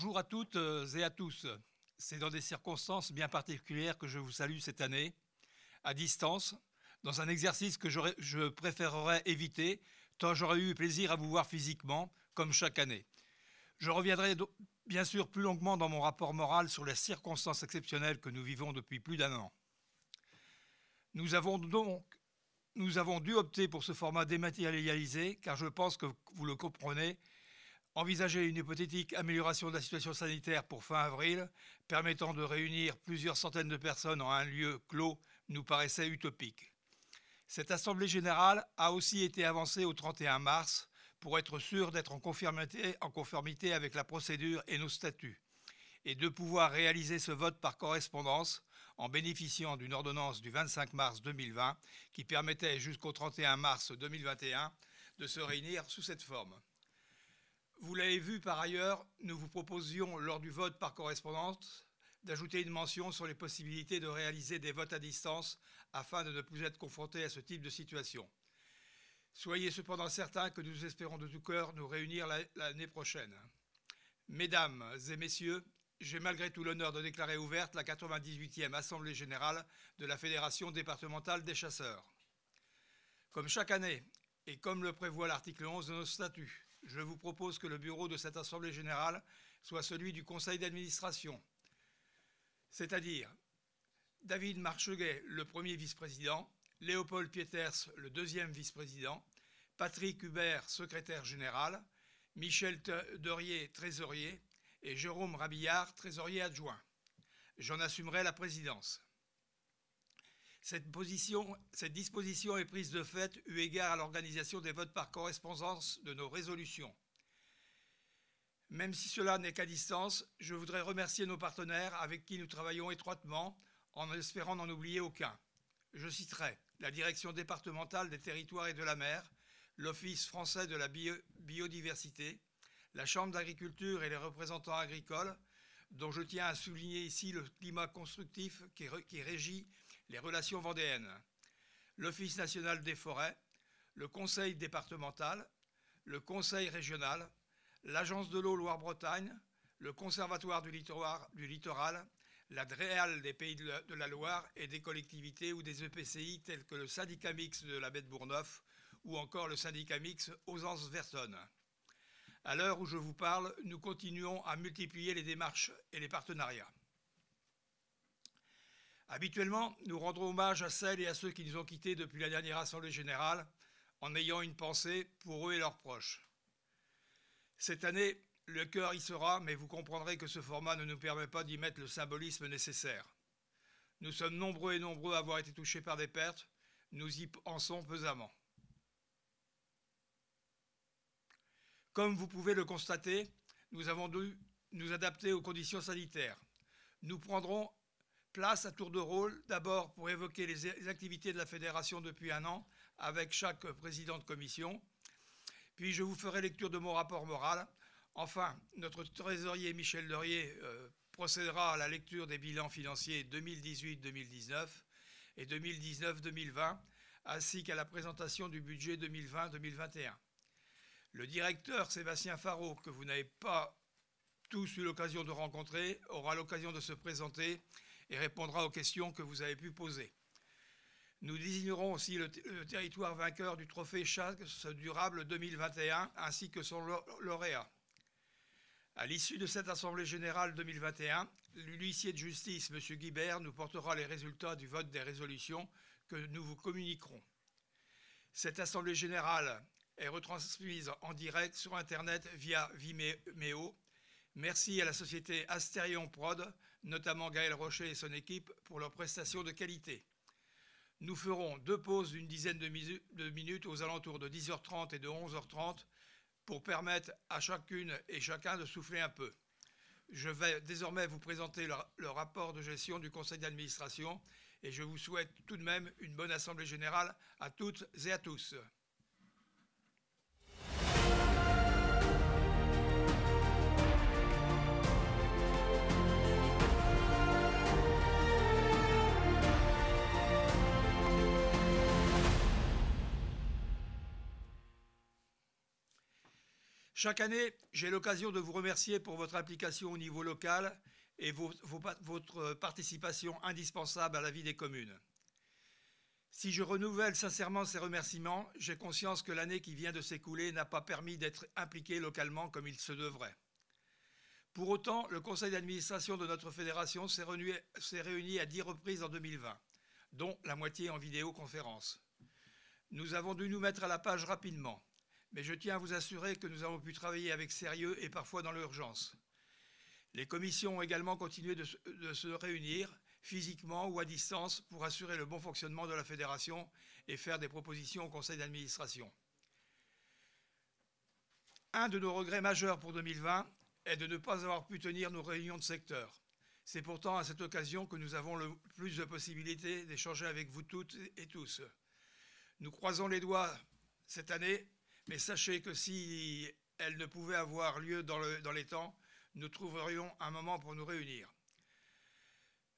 Bonjour à toutes euh, et à tous. C'est dans des circonstances bien particulières que je vous salue cette année, à distance, dans un exercice que je préférerais éviter, tant j'aurais eu plaisir à vous voir physiquement, comme chaque année. Je reviendrai bien sûr plus longuement dans mon rapport moral sur les circonstances exceptionnelles que nous vivons depuis plus d'un an. Nous avons donc nous avons dû opter pour ce format dématérialisé, car je pense que vous le comprenez, Envisager une hypothétique amélioration de la situation sanitaire pour fin avril, permettant de réunir plusieurs centaines de personnes en un lieu clos, nous paraissait utopique. Cette Assemblée générale a aussi été avancée au 31 mars pour être sûre d'être en conformité, avec la procédure et nos statuts, et de pouvoir réaliser ce vote par correspondance en bénéficiant d'une ordonnance du 25 mars 2020 qui permettait jusqu'au 31 mars 2021 de se réunir sous cette forme. Vous l'avez vu par ailleurs, nous vous proposions lors du vote par correspondance d'ajouter une mention sur les possibilités de réaliser des votes à distance afin de ne plus être confrontés à ce type de situation. Soyez cependant certains que nous espérons de tout cœur nous réunir l'année prochaine. Mesdames et messieurs, j'ai malgré tout l'honneur de déclarer ouverte la 98e Assemblée générale de la Fédération départementale des chasseurs. Comme chaque année, et comme le prévoit l'article 11 de nos statuts, je vous propose que le bureau de cette Assemblée générale soit celui du Conseil d'administration, c'est-à-dire David Marcheguet, le premier vice-président, Léopold Pieters, le deuxième vice-président, Patrick Hubert, secrétaire général, Michel d'orier trésorier, et Jérôme Rabillard, trésorier adjoint. J'en assumerai la présidence. Cette, position, cette disposition est prise de fait eu égard à l'organisation des votes par correspondance de nos résolutions. Même si cela n'est qu'à distance, je voudrais remercier nos partenaires avec qui nous travaillons étroitement en espérant n'en oublier aucun. Je citerai la Direction départementale des territoires et de la mer, l'Office français de la biodiversité, la Chambre d'agriculture et les représentants agricoles, dont je tiens à souligner ici le climat constructif qui, régit les relations vendéennes, l'Office national des forêts, le Conseil départemental, le Conseil régional, l'Agence de l'eau Loire-Bretagne, le Conservatoire du littoral, du la DREAL des Pays de la Loire et des collectivités ou des EPCI tels que le syndicat mixte de la baie de Bourneuf ou encore le syndicat mixte ans vertonne À l'heure où je vous parle, nous continuons à multiplier les démarches et les partenariats. Habituellement, nous rendrons hommage à celles et à ceux qui nous ont quittés depuis la dernière Assemblée générale, en ayant une pensée pour eux et leurs proches. Cette année, le cœur y sera, mais vous comprendrez que ce format ne nous permet pas d'y mettre le symbolisme nécessaire. Nous sommes nombreux et nombreux à avoir été touchés par des pertes. Nous y pensons pesamment. Comme vous pouvez le constater, nous avons dû nous adapter aux conditions sanitaires. Nous prendrons place à tour de rôle, d'abord pour évoquer les activités de la fédération depuis un an avec chaque président de commission. Puis je vous ferai lecture de mon rapport moral. Enfin, notre trésorier Michel Derier euh, procédera à la lecture des bilans financiers 2018-2019 et 2019-2020, ainsi qu'à la présentation du budget 2020-2021. Le directeur Sébastien Faro, que vous n'avez pas tous eu l'occasion de rencontrer, aura l'occasion de se présenter et répondra aux questions que vous avez pu poser. Nous désignerons aussi le, territoire vainqueur du trophée Chasse Durable 2021 ainsi que son lauréat. À l'issue de cette Assemblée générale 2021, l'huissier de justice, M. Guibert, nous portera les résultats du vote des résolutions que nous vous communiquerons. Cette Assemblée générale est retransmise en direct sur Internet via Vimeo. Merci à la société Astérion Prod notamment Gaël Rocher et son équipe, pour leurs prestations de qualité. Nous ferons deux pauses d'une dizaine de minutes aux alentours de 10h30 et de 11h30 pour permettre à chacune et chacun de souffler un peu. Je vais désormais vous présenter le, rapport de gestion du conseil d'administration et je vous souhaite tout de même une bonne assemblée générale à toutes et à tous. Chaque année, j'ai l'occasion de vous remercier pour votre implication au niveau local et votre participation indispensable à la vie des communes. Si je renouvelle sincèrement ces remerciements, j'ai conscience que l'année qui vient de s'écouler n'a pas permis d'être impliqué localement comme il se devrait. Pour autant, le conseil d'administration de notre fédération s'est réuni, réuni à dix reprises en 2020, dont la moitié en vidéoconférence. Nous avons dû nous mettre à la page rapidement mais je tiens à vous assurer que nous avons pu travailler avec sérieux et parfois dans l'urgence. Les commissions ont également continué de, se réunir physiquement ou à distance pour assurer le bon fonctionnement de la fédération et faire des propositions au conseil d'administration. Un de nos regrets majeurs pour 2020 est de ne pas avoir pu tenir nos réunions de secteur. C'est pourtant à cette occasion que nous avons le plus de possibilités d'échanger avec vous toutes et tous. Nous croisons les doigts cette année mais sachez que si elle ne pouvait avoir lieu dans, les temps, nous trouverions un moment pour nous réunir.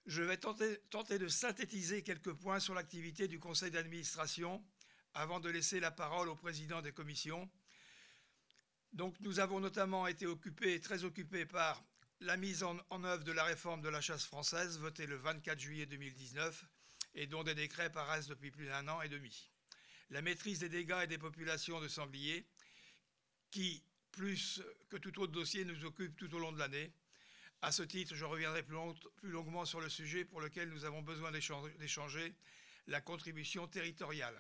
Je vais tenter, de synthétiser quelques points sur l'activité du conseil d'administration avant de laisser la parole au président des commissions. Donc nous avons notamment été occupés, très occupés par la mise en, en œuvre de la réforme de la chasse française votée le 24 juillet 2019 et dont des décrets paraissent depuis plus d'un an et demi la maîtrise des dégâts et des populations de sangliers, qui, plus que tout autre dossier, nous occupe tout au long de l'année. À ce titre, je reviendrai plus, longuement sur le sujet pour lequel nous avons besoin d'échanger, la contribution territoriale.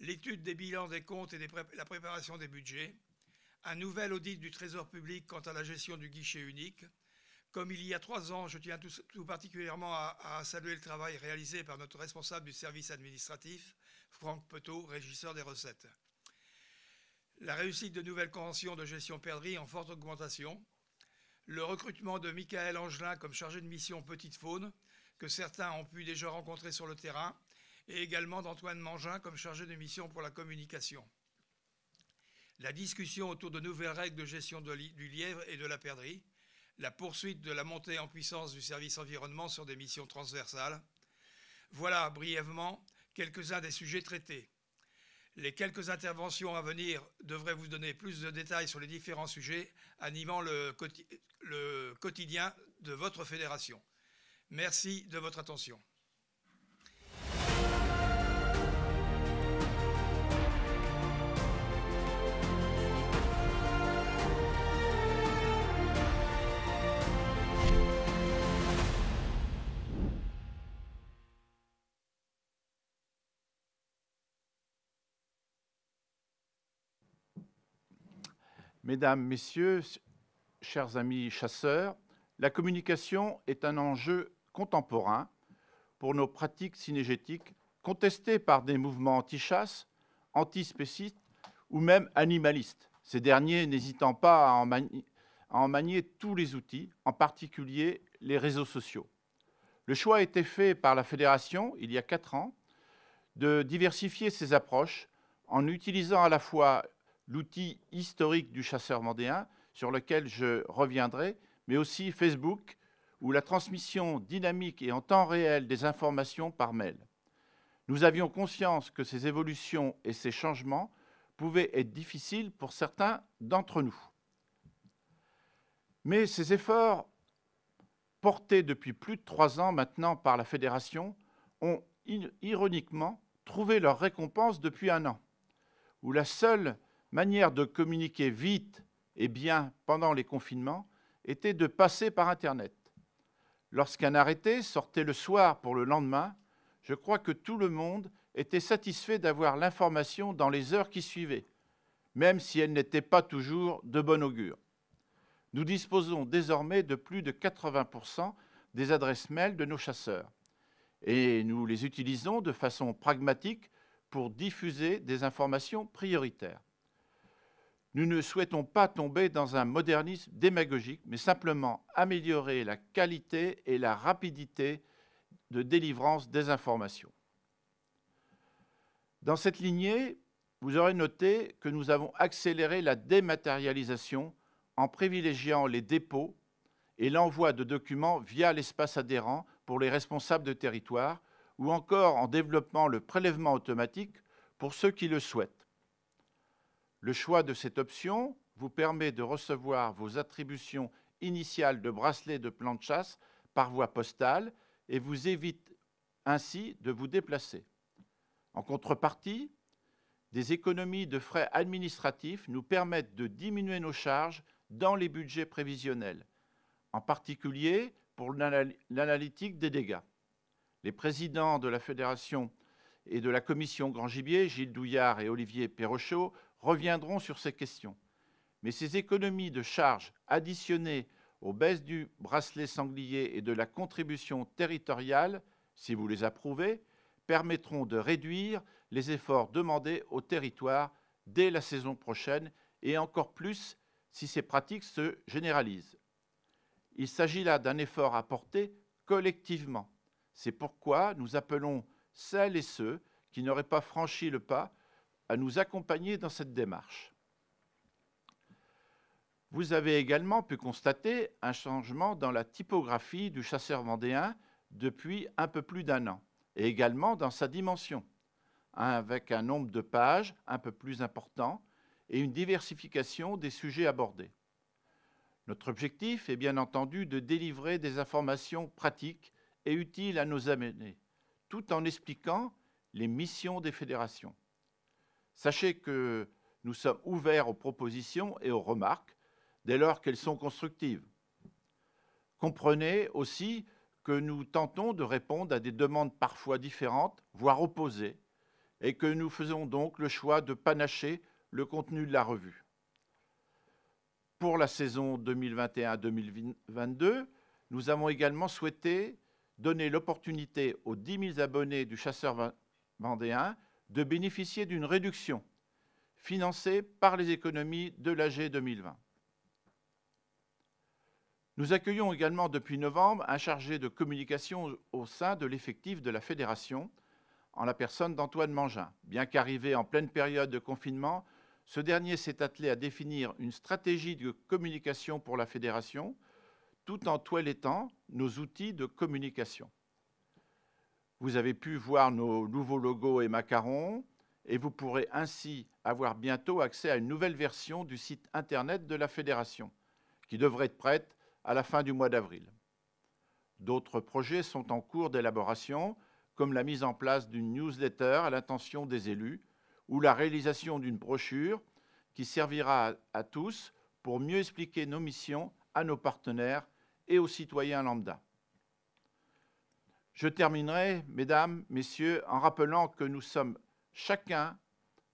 L'étude des bilans des comptes et la préparation des budgets, un nouvel audit du Trésor public quant à la gestion du guichet unique. Comme il y a trois ans, je tiens tout, particulièrement à saluer le travail réalisé par notre responsable du service administratif, Franck Petot, régisseur des recettes. La réussite de nouvelles conventions de gestion perdrix en forte augmentation. Le recrutement de Michael Angelin comme chargé de mission Petite Faune, que certains ont pu déjà rencontrer sur le terrain, et également d'Antoine Mangin comme chargé de mission pour la communication. La discussion autour de nouvelles règles de gestion du lièvre et de la perdrix. La poursuite de la montée en puissance du service environnement sur des missions transversales. Voilà brièvement quelques-uns des sujets traités. Les quelques interventions à venir devraient vous donner plus de détails sur les différents sujets animant le, quotidien de votre fédération. Merci de votre attention. Mesdames, Messieurs, chers amis chasseurs, la communication est un enjeu contemporain pour nos pratiques cinégétiques, contestées par des mouvements anti-chasse, anti-spécistes ou même animalistes, ces derniers n'hésitant pas à en, à en manier tous les outils, en particulier les réseaux sociaux. Le choix a été fait par la Fédération, il y a quatre ans, de diversifier ses approches en utilisant à la fois l'outil historique du chasseur mandéen, sur lequel je reviendrai, mais aussi Facebook, ou la transmission dynamique et en temps réel des informations par mail. Nous avions conscience que ces évolutions et ces changements pouvaient être difficiles pour certains d'entre nous. Mais ces efforts, portés depuis plus de trois ans maintenant par la Fédération, ont ironiquement trouvé leur récompense depuis un an, où la seule manière de communiquer vite et bien pendant les confinements était de passer par Internet. Lorsqu'un arrêté sortait le soir pour le lendemain, je crois que tout le monde était satisfait d'avoir l'information dans les heures qui suivaient, même si elle n'était pas toujours de bon augure. Nous disposons désormais de plus de 80% des adresses mail de nos chasseurs, et nous les utilisons de façon pragmatique pour diffuser des informations prioritaires. Nous ne souhaitons pas tomber dans un modernisme démagogique, mais simplement améliorer la qualité et la rapidité de délivrance des informations. Dans cette lignée, vous aurez noté que nous avons accéléré la dématérialisation en privilégiant les dépôts et l'envoi de documents via l'espace adhérent pour les responsables de territoire ou encore en développant le prélèvement automatique pour ceux qui le souhaitent. Le choix de cette option vous permet de recevoir vos attributions initiales de bracelets de plan de chasse par voie postale et vous évite ainsi de vous déplacer. En contrepartie, des économies de frais administratifs nous permettent de diminuer nos charges dans les budgets prévisionnels, en particulier pour l'analytique des dégâts. Les présidents de la Fédération et de la Commission Grand Gibier, Gilles Douillard et Olivier Perrochot, reviendront sur ces questions. Mais ces économies de charges additionnées aux baisses du bracelet sanglier et de la contribution territoriale, si vous les approuvez, permettront de réduire les efforts demandés au territoire dès la saison prochaine et encore plus si ces pratiques se généralisent. Il s'agit là d'un effort à porter collectivement. C'est pourquoi nous appelons celles et ceux qui n'auraient pas franchi le pas à nous accompagner dans cette démarche. Vous avez également pu constater un changement dans la typographie du chasseur vendéen depuis un peu plus d'un an, et également dans sa dimension, hein, avec un nombre de pages un peu plus important et une diversification des sujets abordés. Notre objectif est bien entendu de délivrer des informations pratiques et utiles à nos amenés, tout en expliquant les missions des fédérations. Sachez que nous sommes ouverts aux propositions et aux remarques dès lors qu'elles sont constructives. Comprenez aussi que nous tentons de répondre à des demandes parfois différentes, voire opposées, et que nous faisons donc le choix de panacher le contenu de la revue. Pour la saison 2021-2022, nous avons également souhaité donner l'opportunité aux 10 000 abonnés du Chasseur vendéen de bénéficier d'une réduction financée par les économies de l'AG 2020. Nous accueillons également depuis novembre un chargé de communication au sein de l'effectif de la Fédération, en la personne d'Antoine Mangin. Bien qu'arrivé en pleine période de confinement, ce dernier s'est attelé à définir une stratégie de communication pour la Fédération, tout en toilettant nos outils de communication. Vous avez pu voir nos nouveaux logos et macarons et vous pourrez ainsi avoir bientôt accès à une nouvelle version du site internet de la fédération qui devrait être prête à la fin du mois d'avril. D'autres projets sont en cours d'élaboration, comme la mise en place d'une newsletter à l'intention des élus ou la réalisation d'une brochure qui servira à, tous pour mieux expliquer nos missions à nos partenaires et aux citoyens lambda. Je terminerai, mesdames, messieurs, en rappelant que nous sommes chacun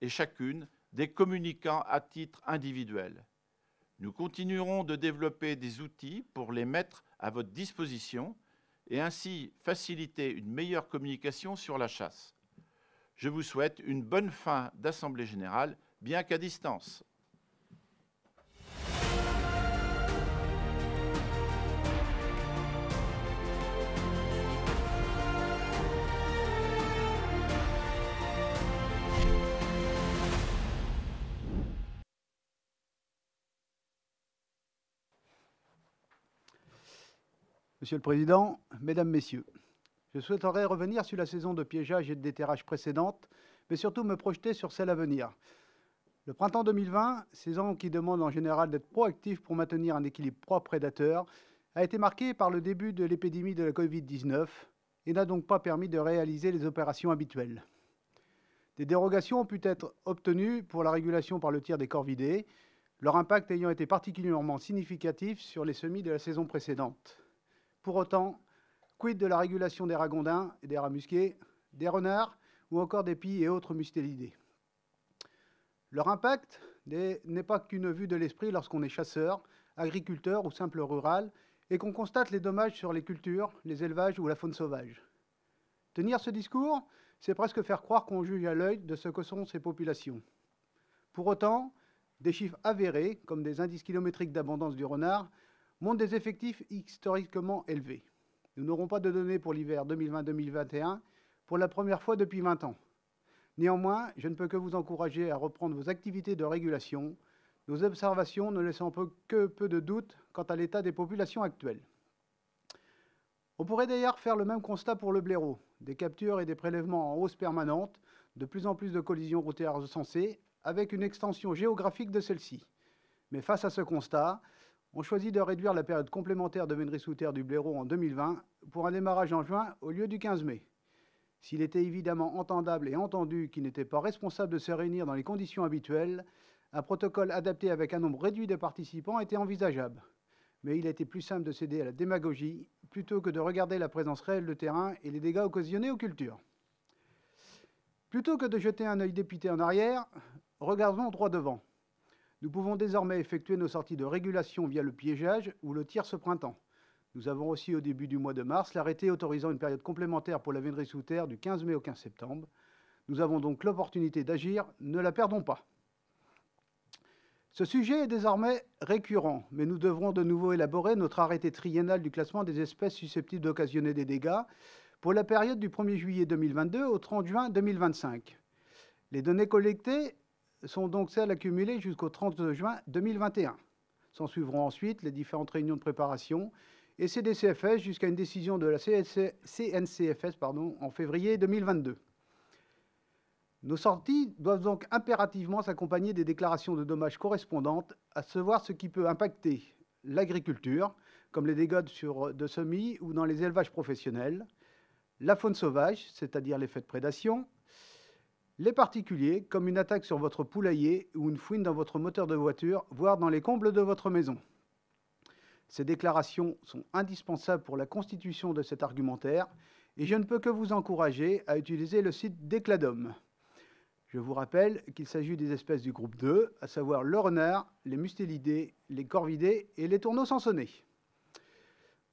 et chacune des communicants à titre individuel. Nous continuerons de développer des outils pour les mettre à votre disposition et ainsi faciliter une meilleure communication sur la chasse. Je vous souhaite une bonne fin d'Assemblée générale, bien qu'à distance. Monsieur le Président, Mesdames, Messieurs, je souhaiterais revenir sur la saison de piégeage et de déterrage précédente, mais surtout me projeter sur celle à venir. Le printemps 2020, saison qui demande en général d'être proactif pour maintenir un équilibre propre prédateur, a été marqué par le début de l'épidémie de la Covid-19 et n'a donc pas permis de réaliser les opérations habituelles. Des dérogations ont pu être obtenues pour la régulation par le tir des corvidés, leur impact ayant été particulièrement significatif sur les semis de la saison précédente. Pour autant, quid de la régulation des ragondins et des rats musqués, des renards ou encore des pies et autres mustélidés Leur impact n'est pas qu'une vue de l'esprit lorsqu'on est chasseur, agriculteur ou simple rural et qu'on constate les dommages sur les cultures, les élevages ou la faune sauvage. Tenir ce discours, c'est presque faire croire qu'on juge à l'œil de ce que sont ces populations. Pour autant, des chiffres avérés, comme des indices kilométriques d'abondance du renard, montre des effectifs historiquement élevés. Nous n'aurons pas de données pour l'hiver 2020-2021 pour la première fois depuis 20 ans. Néanmoins, je ne peux que vous encourager à reprendre vos activités de régulation, nos observations ne laissant que peu de doutes quant à l'état des populations actuelles. On pourrait d'ailleurs faire le même constat pour le blaireau. Des captures et des prélèvements en hausse permanente, de plus en plus de collisions routières recensées, avec une extension géographique de celle-ci. Mais face à ce constat, on choisit de réduire la période complémentaire de vénerie sous terre du blaireau en 2020 pour un démarrage en juin au lieu du 15 mai. S'il était évidemment entendable et entendu qu'il n'était pas responsable de se réunir dans les conditions habituelles, un protocole adapté avec un nombre réduit de participants était envisageable. Mais il était plus simple de céder à la démagogie plutôt que de regarder la présence réelle de terrain et les dégâts occasionnés aux cultures. Plutôt que de jeter un œil dépité en arrière, regardons droit devant. Nous pouvons désormais effectuer nos sorties de régulation via le piégeage ou le tir ce printemps. Nous avons aussi au début du mois de mars l'arrêté autorisant une période complémentaire pour la vénerie sous terre du 15 mai au 15 septembre. Nous avons donc l'opportunité d'agir, ne la perdons pas. Ce sujet est désormais récurrent, mais nous devrons de nouveau élaborer notre arrêté triennal du classement des espèces susceptibles d'occasionner des dégâts pour la période du 1er juillet 2022 au 30 juin 2025. Les données collectées sont donc celles accumulées jusqu'au 30 juin 2021. S'en suivront ensuite les différentes réunions de préparation et CDCFS jusqu'à une décision de la CNCFS en février 2022. Nos sorties doivent donc impérativement s'accompagner des déclarations de dommages correspondantes, à voir ce qui peut impacter l'agriculture, comme les dégâts de semis ou dans les élevages professionnels, la faune sauvage, c'est-à-dire l'effet de prédation, les particuliers, comme une attaque sur votre poulailler ou une fouine dans votre moteur de voiture, voire dans les combles de votre maison. Ces déclarations sont indispensables pour la constitution de cet argumentaire et je ne peux que vous encourager à utiliser le site d'Ecladom. Je vous rappelle qu'il s'agit des espèces du groupe 2, à savoir le renard, les mustélidés, les corvidés et les tourneaux sonner.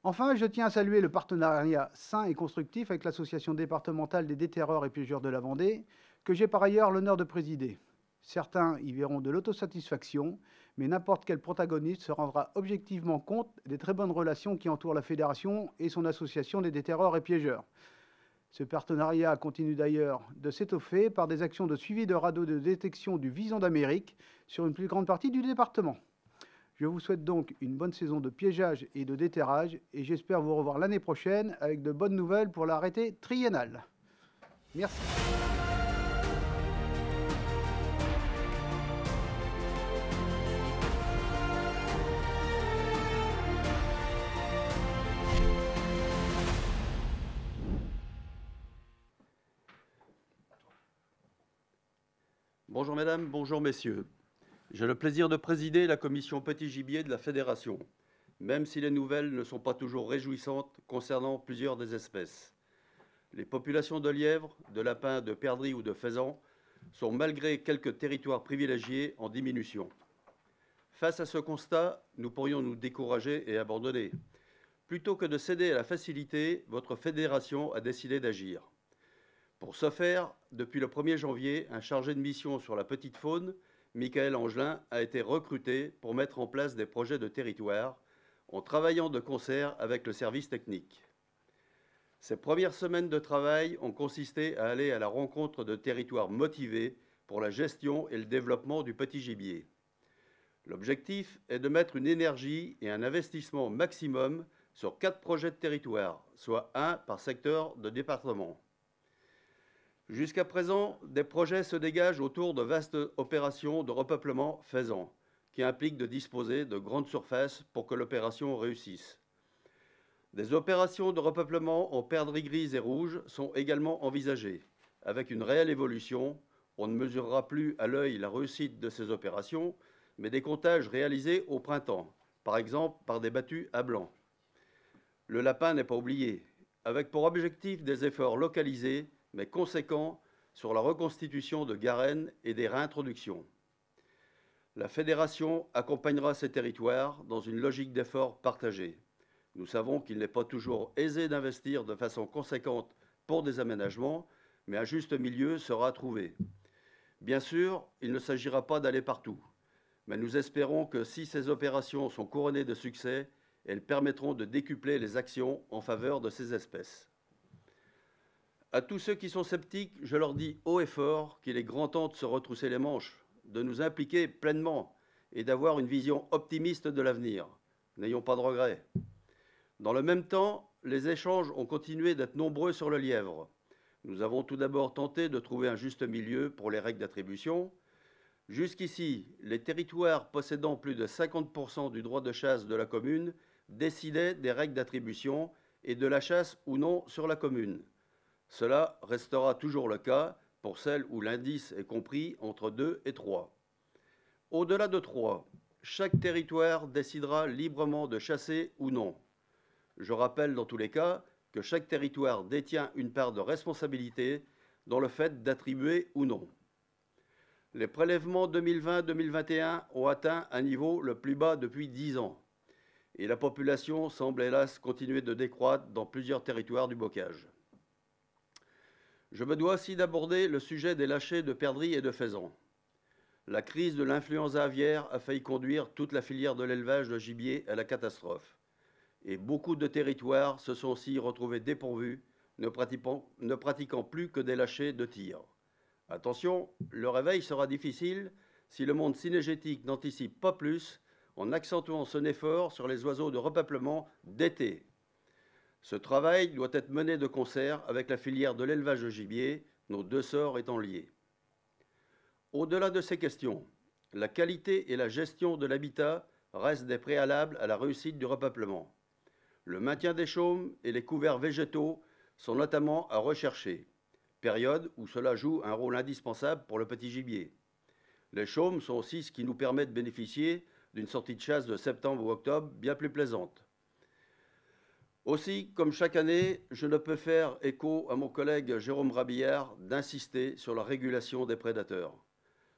Enfin, je tiens à saluer le partenariat sain et constructif avec l'Association départementale des déterreurs et piégeurs de la Vendée, que j'ai par ailleurs l'honneur de présider. Certains y verront de l'autosatisfaction, mais n'importe quel protagoniste se rendra objectivement compte des très bonnes relations qui entourent la fédération et son association des déterreurs et piégeurs. Ce partenariat continue d'ailleurs de s'étoffer par des actions de suivi de radeaux de détection du Vison d'Amérique sur une plus grande partie du département. Je vous souhaite donc une bonne saison de piégeage et de déterrage et j'espère vous revoir l'année prochaine avec de bonnes nouvelles pour l'arrêté triennal. Merci. madame, bonjour messieurs. J'ai le plaisir de présider la commission Petit Gibier de la Fédération, même si les nouvelles ne sont pas toujours réjouissantes concernant plusieurs des espèces. Les populations de lièvres, de lapins, de perdrix ou de faisans sont malgré quelques territoires privilégiés en diminution. Face à ce constat, nous pourrions nous décourager et abandonner. Plutôt que de céder à la facilité, votre fédération a décidé d'agir. Pour ce faire, depuis le 1er janvier, un chargé de mission sur la petite faune, Michael Angelin, a été recruté pour mettre en place des projets de territoire en travaillant de concert avec le service technique. Ces premières semaines de travail ont consisté à aller à la rencontre de territoires motivés pour la gestion et le développement du petit gibier. L'objectif est de mettre une énergie et un investissement maximum sur quatre projets de territoire, soit un par secteur de département. Jusqu'à présent, des projets se dégagent autour de vastes opérations de repeuplement faisant, qui impliquent de disposer de grandes surfaces pour que l'opération réussisse. Des opérations de repeuplement en perdrix grise et rouge sont également envisagées. Avec une réelle évolution, on ne mesurera plus à l'œil la réussite de ces opérations, mais des comptages réalisés au printemps, par exemple par des battues à blanc. Le lapin n'est pas oublié, avec pour objectif des efforts localisés mais conséquent sur la reconstitution de Garenne et des réintroductions. La Fédération accompagnera ces territoires dans une logique d'efforts partagés. Nous savons qu'il n'est pas toujours aisé d'investir de façon conséquente pour des aménagements, mais un juste milieu sera trouvé. Bien sûr, il ne s'agira pas d'aller partout, mais nous espérons que si ces opérations sont couronnées de succès, elles permettront de décupler les actions en faveur de ces espèces. À tous ceux qui sont sceptiques, je leur dis haut et fort qu'il est grand temps de se retrousser les manches, de nous impliquer pleinement et d'avoir une vision optimiste de l'avenir. N'ayons pas de regrets. Dans le même temps, les échanges ont continué d'être nombreux sur le lièvre. Nous avons tout d'abord tenté de trouver un juste milieu pour les règles d'attribution. Jusqu'ici, les territoires possédant plus de 50% du droit de chasse de la commune décidaient des règles d'attribution et de la chasse ou non sur la commune. Cela restera toujours le cas pour celles où l'indice est compris entre 2 et 3. Au-delà de 3, chaque territoire décidera librement de chasser ou non. Je rappelle dans tous les cas que chaque territoire détient une part de responsabilité dans le fait d'attribuer ou non. Les prélèvements 2020-2021 ont atteint un niveau le plus bas depuis 10 ans et la population semble hélas continuer de décroître dans plusieurs territoires du bocage. Je me dois aussi d'aborder le sujet des lâchers de perdrix et de faisans. La crise de l'influenza aviaire a failli conduire toute la filière de l'élevage de gibier à la catastrophe. Et beaucoup de territoires se sont aussi retrouvés dépourvus, ne pratiquant, plus que des lâchers de tir. Attention, le réveil sera difficile si le monde cinégétique n'anticipe pas plus en accentuant son effort sur les oiseaux de repeuplement d'été. Ce travail doit être mené de concert avec la filière de l'élevage de gibier, nos deux sorts étant liés. Au-delà de ces questions, la qualité et la gestion de l'habitat restent des préalables à la réussite du repeuplement. Le maintien des chaumes et les couverts végétaux sont notamment à rechercher, période où cela joue un rôle indispensable pour le petit gibier. Les chaumes sont aussi ce qui nous permet de bénéficier d'une sortie de chasse de septembre ou octobre bien plus plaisante. Aussi, comme chaque année, je ne peux faire écho à mon collègue Jérôme Rabillard d'insister sur la régulation des prédateurs.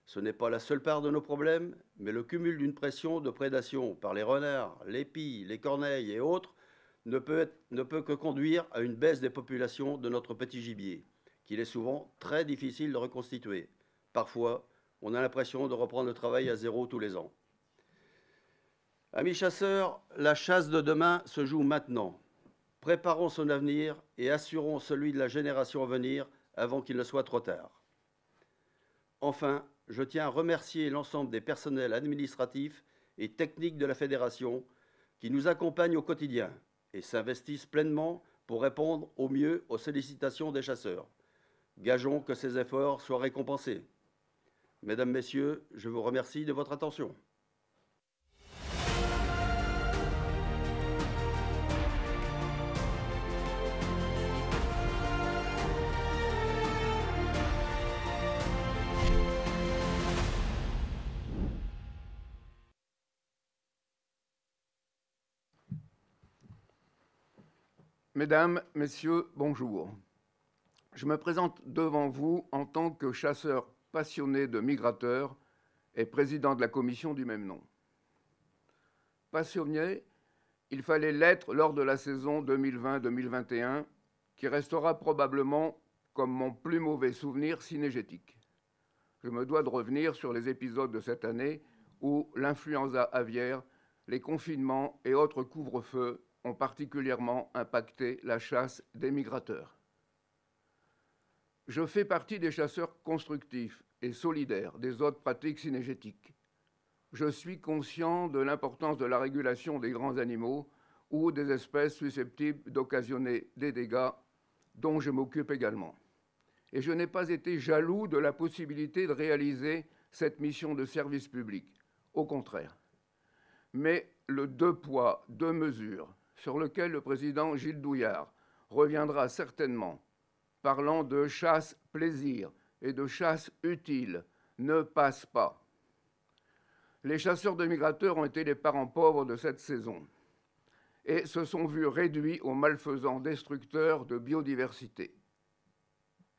Ce n'est pas la seule part de nos problèmes, mais le cumul d'une pression de prédation par les renards, les pies, les corneilles et autres ne peut, ne peut que conduire à une baisse des populations de notre petit gibier, qu'il est souvent très difficile de reconstituer. Parfois, on a l'impression de reprendre le travail à zéro tous les ans. Amis chasseurs, la chasse de demain se joue maintenant. Préparons son avenir et assurons celui de la génération à venir avant qu'il ne soit trop tard. Enfin, je tiens à remercier l'ensemble des personnels administratifs et techniques de la Fédération qui nous accompagnent au quotidien et s'investissent pleinement pour répondre au mieux aux sollicitations des chasseurs. Gageons que ces efforts soient récompensés. Mesdames, Messieurs, je vous remercie de votre attention. Mesdames, Messieurs, bonjour. Je me présente devant vous en tant que chasseur passionné de migrateurs et président de la commission du même nom. Passionné, il fallait l'être lors de la saison 2020-2021, qui restera probablement comme mon plus mauvais souvenir cinégétique. Je me dois de revenir sur les épisodes de cette année où l'influenza aviaire, les confinements et autres couvre-feux ont particulièrement impacté la chasse des migrateurs. Je fais partie des chasseurs constructifs et solidaires des autres pratiques synergétiques. Je suis conscient de l'importance de la régulation des grands animaux ou des espèces susceptibles d'occasionner des dégâts dont je m'occupe également. Et je n'ai pas été jaloux de la possibilité de réaliser cette mission de service public. Au contraire. Mais le deux poids, deux mesures sur lequel le président Gilles Douillard reviendra certainement, parlant de chasse plaisir et de chasse utile, ne passe pas. Les chasseurs de migrateurs ont été les parents pauvres de cette saison et se sont vus réduits aux malfaisants destructeurs de biodiversité.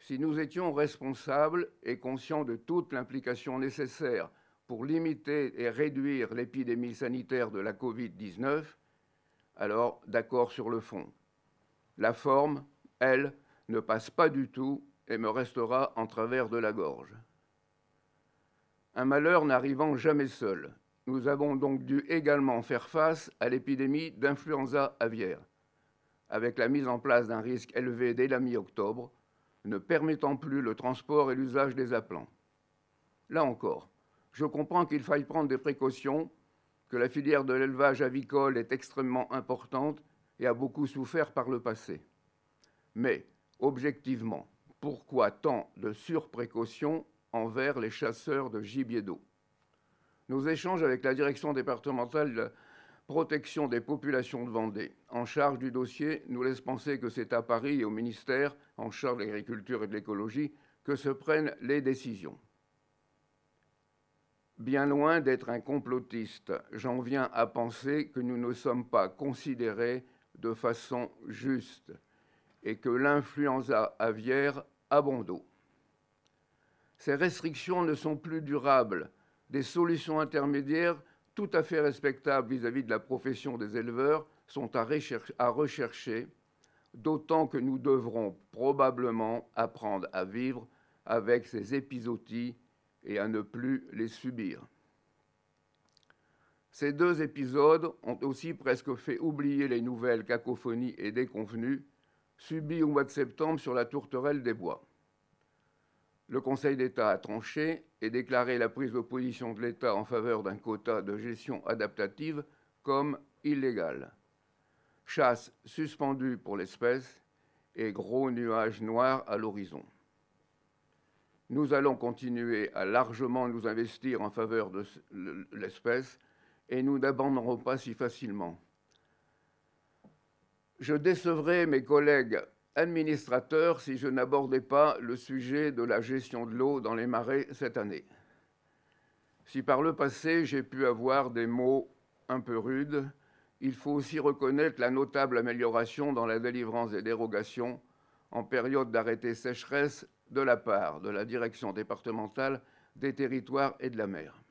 Si nous étions responsables et conscients de toute l'implication nécessaire pour limiter et réduire l'épidémie sanitaire de la Covid-19, alors d'accord sur le fond. La forme, elle, ne passe pas du tout et me restera en travers de la gorge. Un malheur n'arrivant jamais seul, nous avons donc dû également faire face à l'épidémie d'influenza aviaire, avec la mise en place d'un risque élevé dès la mi-octobre, ne permettant plus le transport et l'usage des aplants. Là encore, je comprends qu'il faille prendre des précautions que la filière de l'élevage avicole est extrêmement importante et a beaucoup souffert par le passé. Mais, objectivement, pourquoi tant de surprécautions envers les chasseurs de gibier d'eau Nos échanges avec la direction départementale de protection des populations de Vendée, en charge du dossier, nous laissent penser que c'est à Paris et au ministère, en charge de l'agriculture et de l'écologie, que se prennent les décisions. Bien loin d'être un complotiste, j'en viens à penser que nous ne sommes pas considérés de façon juste et que l'influenza aviaire a Ces restrictions ne sont plus durables. Des solutions intermédiaires tout à fait respectables vis-à-vis de la profession des éleveurs sont à, rechercher, rechercher d'autant que nous devrons probablement apprendre à vivre avec ces épisodies et à ne plus les subir. Ces deux épisodes ont aussi presque fait oublier les nouvelles cacophonies et déconvenues subies au mois de septembre sur la tourterelle des bois. Le Conseil d'État a tranché et déclaré la prise de position de l'État en faveur d'un quota de gestion adaptative comme illégale. Chasse suspendue pour l'espèce et gros nuages noirs à l'horizon. Nous allons continuer à largement nous investir en faveur de l'espèce et nous n'abandonnerons pas si facilement. Je décevrai mes collègues administrateurs si je n'abordais pas le sujet de la gestion de l'eau dans les marais cette année. Si par le passé j'ai pu avoir des mots un peu rudes, il faut aussi reconnaître la notable amélioration dans la délivrance des dérogations en période d'arrêté sécheresse de la part de la direction départementale des territoires et de la mer.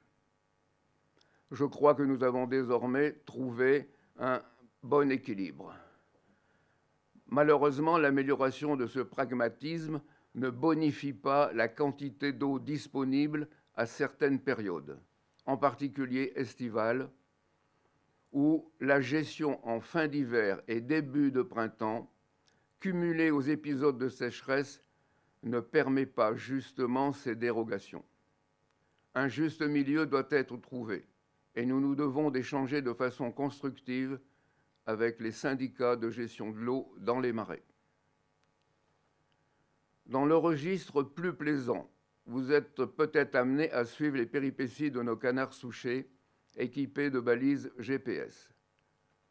Je crois que nous avons désormais trouvé un bon équilibre. Malheureusement, l'amélioration de ce pragmatisme ne bonifie pas la quantité d'eau disponible à certaines périodes, en particulier estivales, où la gestion en fin d'hiver et début de printemps, cumulée aux épisodes de sécheresse, ne permet pas justement ces dérogations. Un juste milieu doit être trouvé et nous nous devons d'échanger de façon constructive avec les syndicats de gestion de l'eau dans les marais. Dans le registre plus plaisant, vous êtes peut-être amené à suivre les péripéties de nos canards souchés équipés de balises GPS.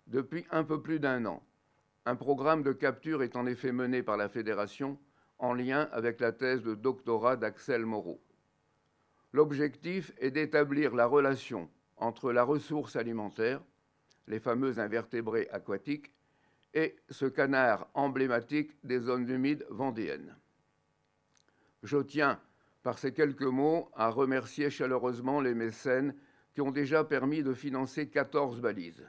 Depuis un peu plus d'un an, un programme de capture est en effet mené par la Fédération en lien avec la thèse de doctorat d'Axel Moreau. L'objectif est d'établir la relation entre la ressource alimentaire, les fameux invertébrés aquatiques, et ce canard emblématique des zones humides vendéennes. Je tiens, par ces quelques mots, à remercier chaleureusement les mécènes qui ont déjà permis de financer 14 balises.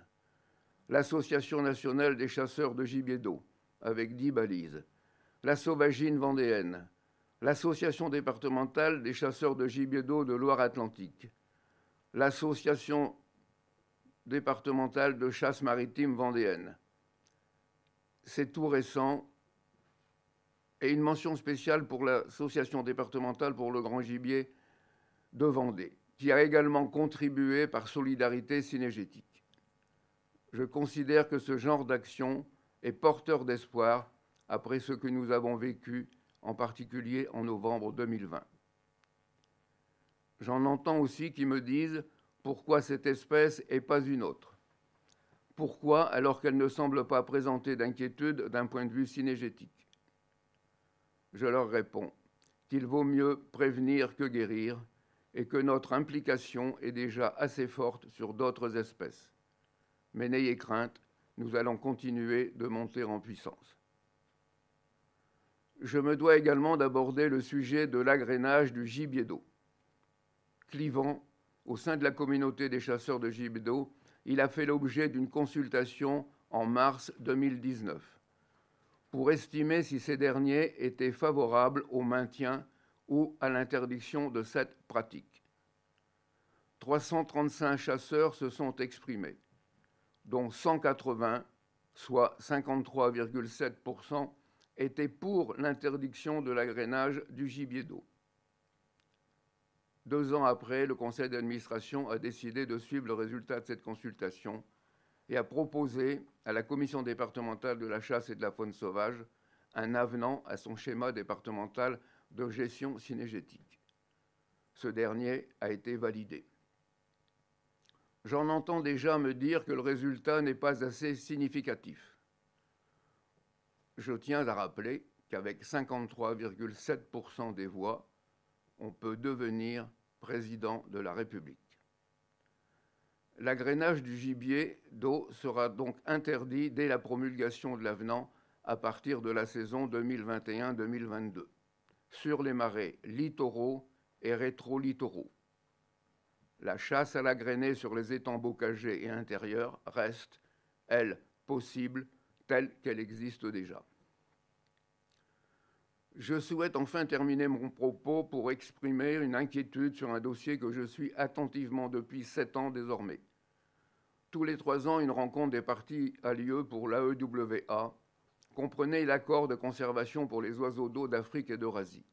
L'Association nationale des chasseurs de gibier d'eau, avec 10 balises la Sauvagine vendéenne, l'Association départementale des chasseurs de gibier d'eau de Loire-Atlantique, l'Association départementale de chasse maritime vendéenne. C'est tout récent. Et une mention spéciale pour l'Association départementale pour le grand gibier de Vendée, qui a également contribué par solidarité synergétique. Je considère que ce genre d'action est porteur d'espoir après ce que nous avons vécu, en particulier en novembre 2020. J'en entends aussi qui me disent pourquoi cette espèce et pas une autre. Pourquoi alors qu'elle ne semble pas présenter d'inquiétude d'un point de vue cinégétique Je leur réponds qu'il vaut mieux prévenir que guérir et que notre implication est déjà assez forte sur d'autres espèces. Mais n'ayez crainte, nous allons continuer de monter en puissance je me dois également d'aborder le sujet de l'agrénage du gibier d'eau. Clivant, au sein de la communauté des chasseurs de gibier d'eau, il a fait l'objet d'une consultation en mars 2019 pour estimer si ces derniers étaient favorables au maintien ou à l'interdiction de cette pratique. 335 chasseurs se sont exprimés, dont 180, soit 53,7%, était pour l'interdiction de l'agrénage du gibier d'eau. Deux ans après, le conseil d'administration a décidé de suivre le résultat de cette consultation et a proposé à la commission départementale de la chasse et de la faune sauvage un avenant à son schéma départemental de gestion cinégétique. Ce dernier a été validé. J'en entends déjà me dire que le résultat n'est pas assez significatif je tiens à rappeler qu'avec 53,7% des voix, on peut devenir président de la République. L'agrénage du gibier d'eau sera donc interdit dès la promulgation de l'avenant à partir de la saison 2021-2022 sur les marais littoraux et rétro-littoraux. La chasse à la grainée sur les étangs bocagés et intérieurs reste, elle, possible telle qu'elle existe déjà. Je souhaite enfin terminer mon propos pour exprimer une inquiétude sur un dossier que je suis attentivement depuis sept ans désormais. Tous les trois ans, une rencontre des parties a lieu pour l'AEWA, comprenait l'accord de conservation pour les oiseaux d'eau d'Afrique et d'Eurasie.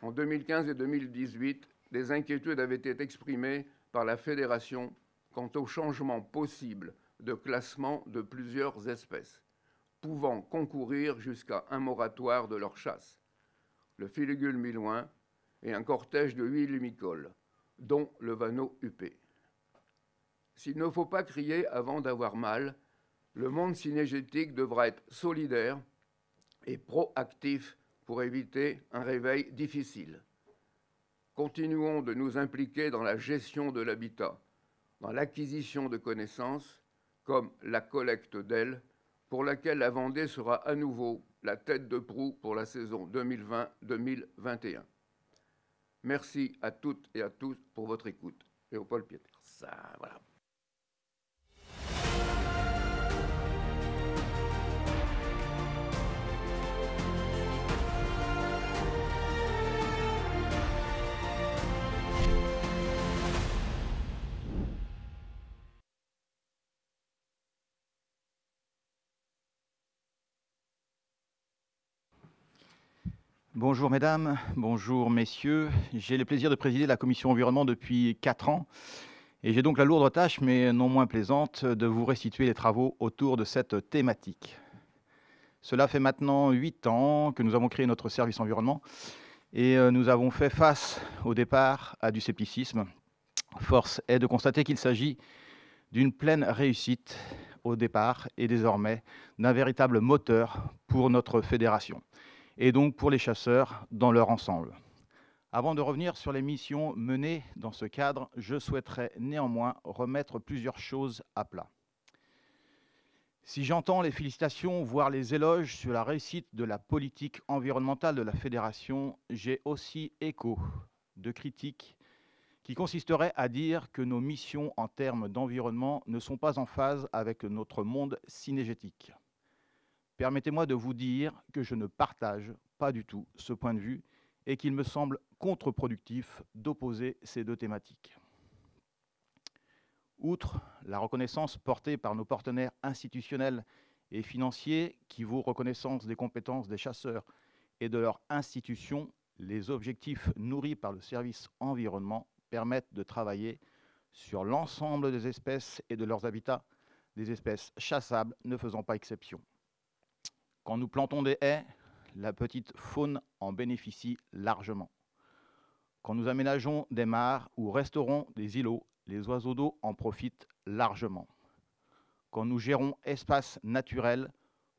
En 2015 et 2018, des inquiétudes avaient été exprimées par la Fédération quant au changement possible de classement de plusieurs espèces pouvant concourir jusqu'à un moratoire de leur chasse. Le filigule mi-loin et un cortège de huit lumicoles, dont le vanneau huppé. S'il ne faut pas crier avant d'avoir mal, le monde cinégétique devra être solidaire et proactif pour éviter un réveil difficile. Continuons de nous impliquer dans la gestion de l'habitat, dans l'acquisition de connaissances, comme la collecte d'ailes pour laquelle la Vendée sera à nouveau la tête de proue pour la saison 2020-2021. Merci à toutes et à tous pour votre écoute. Léopold Pieters. Ça, voilà. Bonjour mesdames, bonjour messieurs. J'ai le plaisir de présider la commission environnement depuis 4 ans et j'ai donc la lourde tâche, mais non moins plaisante, de vous restituer les travaux autour de cette thématique. Cela fait maintenant 8 ans que nous avons créé notre service environnement et euh, nous avons fait face au départ à du scepticisme. Force est de constater qu'il s'agit d'une pleine réussite au départ et désormais d'un véritable moteur pour notre fédération et donc pour les chasseurs dans leur ensemble. Avant de revenir sur les missions menées dans ce cadre, je souhaiterais néanmoins remettre plusieurs choses à plat. Si j'entends les félicitations, voire les éloges sur la réussite de la politique environnementale de la Fédération, j'ai aussi écho de critiques qui consisteraient à dire que nos missions en termes d'environnement ne sont pas en phase avec notre monde cinégétique. Permettez-moi de vous dire que je ne partage pas du tout ce point de vue et qu'il me semble contre-productif d'opposer ces deux thématiques. Outre la reconnaissance portée par nos partenaires institutionnels et financiers qui vaut reconnaissance des compétences des chasseurs et de leurs institutions, les objectifs nourris par le service environnement permettent de travailler sur l'ensemble des espèces et de leurs habitats, des espèces chassables ne faisant pas exception. Quand nous plantons des haies, la petite faune en bénéficie largement. Quand nous aménageons des mares ou restaurons des îlots, les oiseaux d'eau en profitent largement. Quand nous gérons espaces naturels,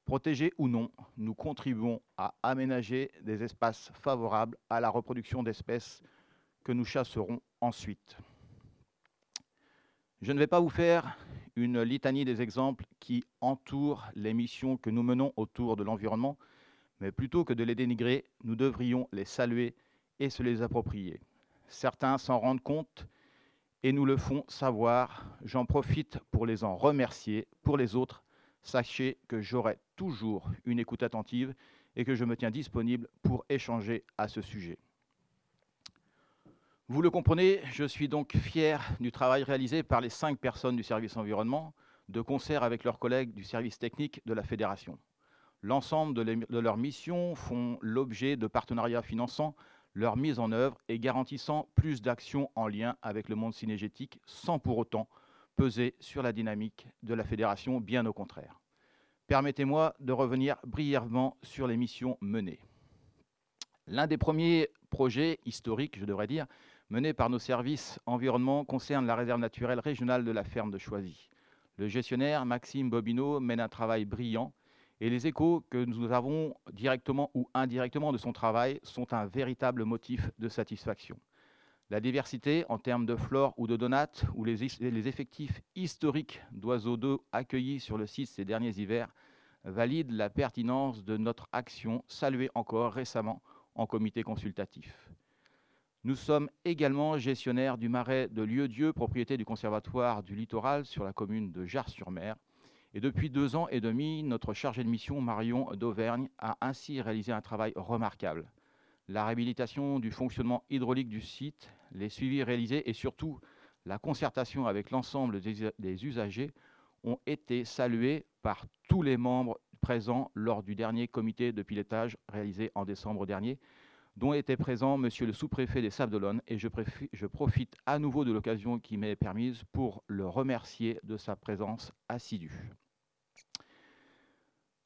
protégés ou non, nous contribuons à aménager des espaces favorables à la reproduction d'espèces que nous chasserons ensuite. Je ne vais pas vous faire une litanie des exemples qui entourent les missions que nous menons autour de l'environnement, mais plutôt que de les dénigrer, nous devrions les saluer et se les approprier. Certains s'en rendent compte et nous le font savoir. J'en profite pour les en remercier. Pour les autres, sachez que j'aurai toujours une écoute attentive et que je me tiens disponible pour échanger à ce sujet. Vous le comprenez, je suis donc fier du travail réalisé par les cinq personnes du service environnement, de concert avec leurs collègues du service technique de la Fédération. L'ensemble de, leurs missions font l'objet de partenariats finançant leur mise en œuvre et garantissant plus d'actions en lien avec le monde synergétique, sans pour autant peser sur la dynamique de la Fédération, bien au contraire. Permettez-moi de revenir brièvement sur les missions menées. L'un des premiers projets historiques, je devrais dire, menée par nos services environnement concerne la réserve naturelle régionale de la ferme de Choisy. Le gestionnaire Maxime Bobineau mène un travail brillant et les échos que nous avons directement ou indirectement de son travail sont un véritable motif de satisfaction. La diversité en termes de flore ou de donates ou les, effectifs historiques d'oiseaux d'eau accueillis sur le site ces derniers hivers valident la pertinence de notre action saluée encore récemment en comité consultatif. Nous sommes également gestionnaires du marais de Lieu-Dieu, propriété du Conservatoire du Littoral sur la commune de Jars-sur-Mer. Et depuis deux ans et demi, notre chargé de mission, Marion d'Auvergne, a ainsi réalisé un travail remarquable. La réhabilitation du fonctionnement hydraulique du site, les suivis réalisés et surtout la concertation avec l'ensemble des usagers ont été salués par tous les membres présents lors du dernier comité de pilotage réalisé en décembre dernier, dont était présent Monsieur le sous-préfet des Sables d'Olonne, et je, profite à nouveau de l'occasion qui m'est permise pour le remercier de sa présence assidue.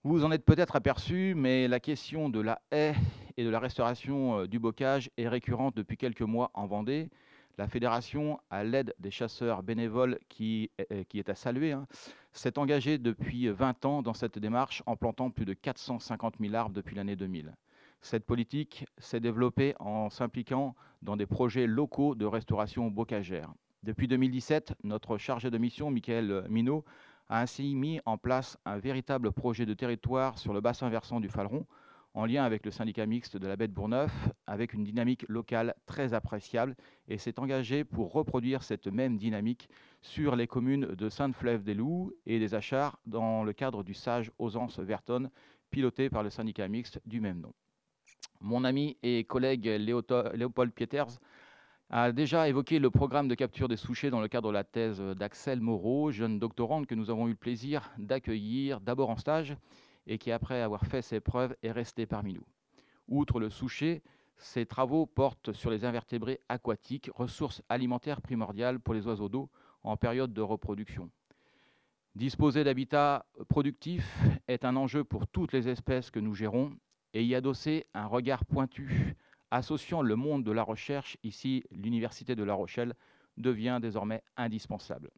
Vous en êtes peut-être aperçu, mais la question de la haie et de la restauration euh, du bocage est récurrente depuis quelques mois en Vendée. La fédération, à l'aide des chasseurs bénévoles qui, euh, euh, qui est à saluer, hein, s'est engagée depuis 20 ans dans cette démarche en plantant plus de 450 000 arbres depuis l'année 2000. Cette politique s'est développée en s'impliquant dans des projets locaux de restauration bocagère. Depuis 2017, notre chargé de mission, Michael Minot, a ainsi mis en place un véritable projet de territoire sur le bassin versant du Faleron, en lien avec le syndicat mixte de la baie de Bourneuf, avec une dynamique locale très appréciable, et s'est engagé pour reproduire cette même dynamique sur les communes de Sainte-Flève-des-Loups et des Achards dans le cadre du Sage Osance verton piloté par le syndicat mixte du même nom. Mon ami et collègue Léopold Pieters a déjà évoqué le programme de capture des souchets dans le cadre de la thèse d'Axel Moreau, jeune doctorante que nous avons eu le plaisir d'accueillir d'abord en stage et qui, après avoir fait ses preuves, est restée parmi nous. Outre le souchet, ses travaux portent sur les invertébrés aquatiques, ressources alimentaires primordiales pour les oiseaux d'eau en période de reproduction. Disposer d'habitats productifs est un enjeu pour toutes les espèces que nous gérons et y adosser un regard pointu, associant le monde de la recherche, ici l'Université de La Rochelle, devient désormais indispensable.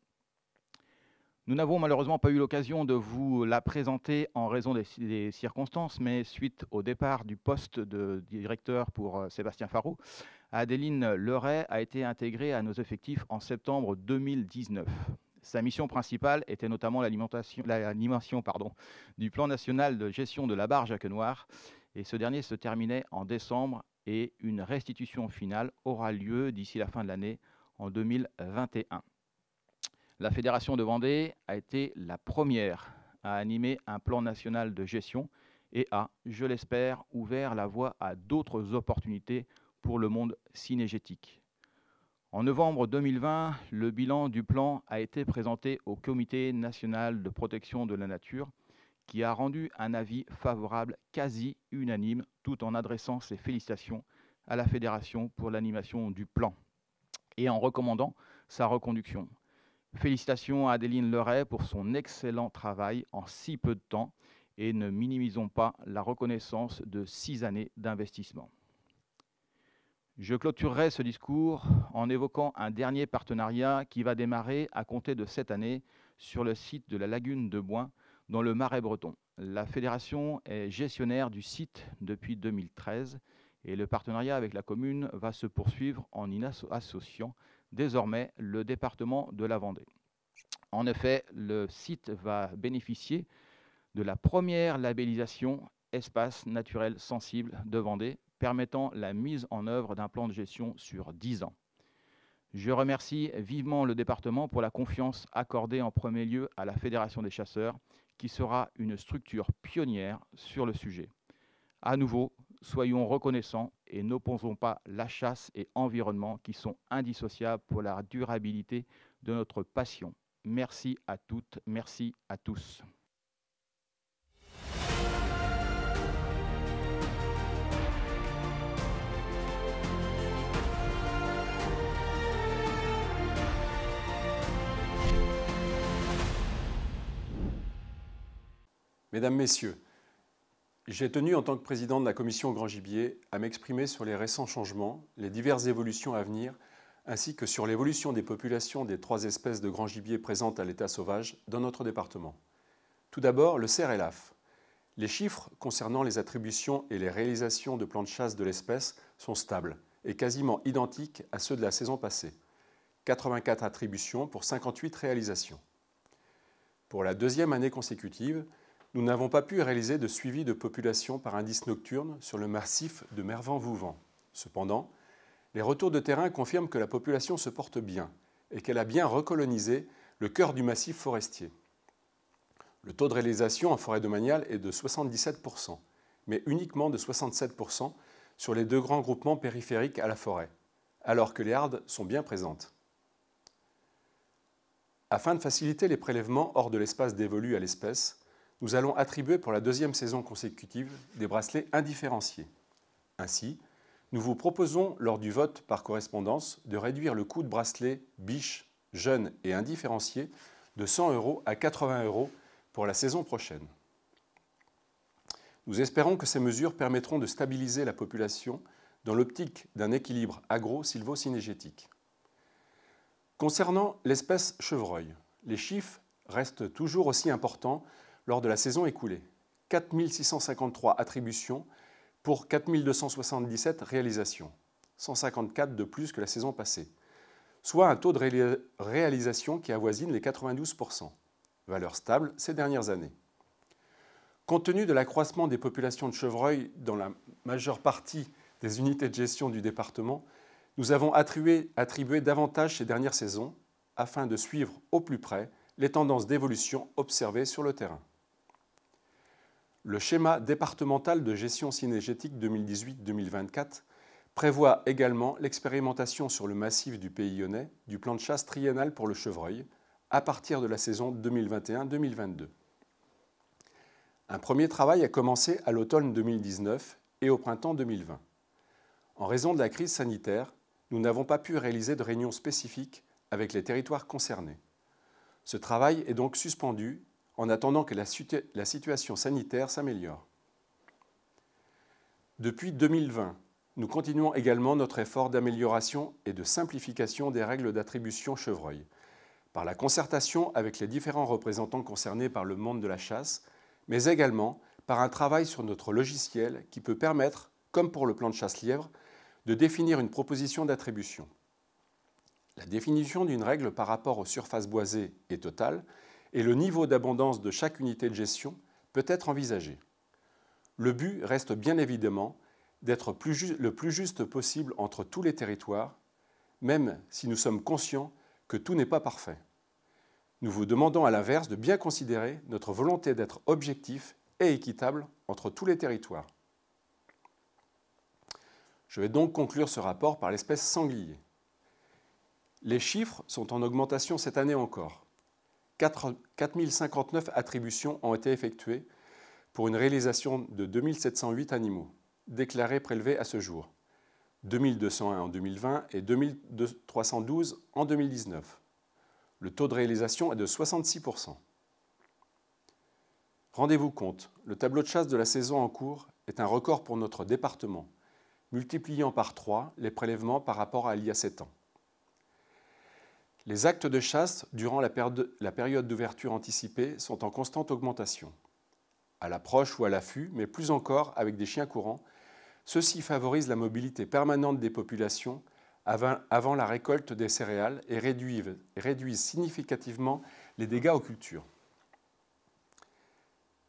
Nous n'avons malheureusement pas eu l'occasion de vous la présenter en raison des, circonstances, mais suite au départ du poste de directeur pour euh, Sébastien Farou, Adeline Leray a été intégrée à nos effectifs en septembre 2019. Sa mission principale était notamment l'animation du plan national de gestion de la barge à Quenoir et ce dernier se terminait en décembre et une restitution finale aura lieu d'ici la fin de l'année en 2021. La Fédération de Vendée a été la première à animer un plan national de gestion et a, je l'espère, ouvert la voie à d'autres opportunités pour le monde cinégétique. En novembre 2020, le bilan du plan a été présenté au Comité national de protection de la nature qui a rendu un avis favorable quasi unanime tout en adressant ses félicitations à la Fédération pour l'animation du plan et en recommandant sa reconduction. Félicitations à Adeline Leray pour son excellent travail en si peu de temps et ne minimisons pas la reconnaissance de six années d'investissement. Je clôturerai ce discours en évoquant un dernier partenariat qui va démarrer à compter de cette année sur le site de la lagune de Bois dans le Marais breton. La fédération est gestionnaire du site depuis 2013 et le partenariat avec la commune va se poursuivre en y associant désormais le département de la Vendée. En effet, le site va bénéficier de la première labellisation espace naturel sensible de Vendée, permettant la mise en œuvre d'un plan de gestion sur 10 ans. Je remercie vivement le département pour la confiance accordée en premier lieu à la Fédération des chasseurs qui sera une structure pionnière sur le sujet. À nouveau, soyons reconnaissants et n'opposons pas la chasse et environnement qui sont indissociables pour la durabilité de notre passion. Merci à toutes, merci à tous. Mesdames, Messieurs, j'ai tenu en tant que président de la commission Grand Gibier à m'exprimer sur les récents changements, les diverses évolutions à venir, ainsi que sur l'évolution des populations des trois espèces de grand gibier présentes à l'état sauvage dans notre département. Tout d'abord, le cerf et l'AF. Les chiffres concernant les attributions et les réalisations de plans de chasse de l'espèce sont stables et quasiment identiques à ceux de la saison passée. 84 attributions pour 58 réalisations. Pour la deuxième année consécutive, nous n'avons pas pu réaliser de suivi de population par indice nocturne sur le massif de Mervan-Vouvant. Cependant, les retours de terrain confirment que la population se porte bien et qu'elle a bien recolonisé le cœur du massif forestier. Le taux de réalisation en forêt domaniale est de 77%, mais uniquement de 67% sur les deux grands groupements périphériques à la forêt, alors que les hardes sont bien présentes. Afin de faciliter les prélèvements hors de l'espace dévolu à l'espèce, nous allons attribuer pour la deuxième saison consécutive des bracelets indifférenciés. Ainsi, nous vous proposons, lors du vote par correspondance, de réduire le coût de bracelet biche, jeune et indifférencié de 100 euros à 80 euros pour la saison prochaine. Nous espérons que ces mesures permettront de stabiliser la population dans l'optique d'un équilibre agro sylvo Concernant l'espèce chevreuil, les chiffres restent toujours aussi importants lors de la saison écoulée. 4653 attributions pour 4277 réalisations, 154 de plus que la saison passée, soit un taux de réalisation qui avoisine les 92%, valeur stable ces dernières années. Compte tenu de l'accroissement des populations de chevreuils dans la majeure partie des unités de gestion du département, nous avons attribué davantage ces dernières saisons afin de suivre au plus près les tendances d'évolution observées sur le terrain. Le schéma départemental de gestion synergétique 2018-2024 prévoit également l'expérimentation sur le massif du Pays Lyonnais du plan de chasse triennal pour le chevreuil à partir de la saison 2021-2022. Un premier travail a commencé à l'automne 2019 et au printemps 2020. En raison de la crise sanitaire, nous n'avons pas pu réaliser de réunions spécifiques avec les territoires concernés. Ce travail est donc suspendu en attendant que la, situation sanitaire s'améliore. Depuis 2020, nous continuons également notre effort d'amélioration et de simplification des règles d'attribution chevreuil, par la concertation avec les différents représentants concernés par le monde de la chasse, mais également par un travail sur notre logiciel qui peut permettre, comme pour le plan de chasse lièvre, de définir une proposition d'attribution. La définition d'une règle par rapport aux surfaces boisées est totale et le niveau d'abondance de chaque unité de gestion peut être envisagé. Le but reste bien évidemment d'être le plus juste possible entre tous les territoires, même si nous sommes conscients que tout n'est pas parfait. Nous vous demandons à l'inverse de bien considérer notre volonté d'être objectif et équitable entre tous les territoires. Je vais donc conclure ce rapport par l'espèce sanglier. Les chiffres sont en augmentation cette année encore. 4059 attributions ont été effectuées pour une réalisation de 2708 animaux déclarés prélevés à ce jour, 2201 en 2020 et 2312 en 2019. Le taux de réalisation est de 66%. Rendez-vous compte, le tableau de chasse de la saison en cours est un record pour notre département, multipliant par 3 les prélèvements par rapport à il y a 7 ans. Les actes de chasse durant la période d'ouverture anticipée sont en constante augmentation, à l'approche ou à l'affût, mais plus encore avec des chiens courants. Ceci favorisent la mobilité permanente des populations avant la récolte des céréales et réduisent significativement les dégâts aux cultures.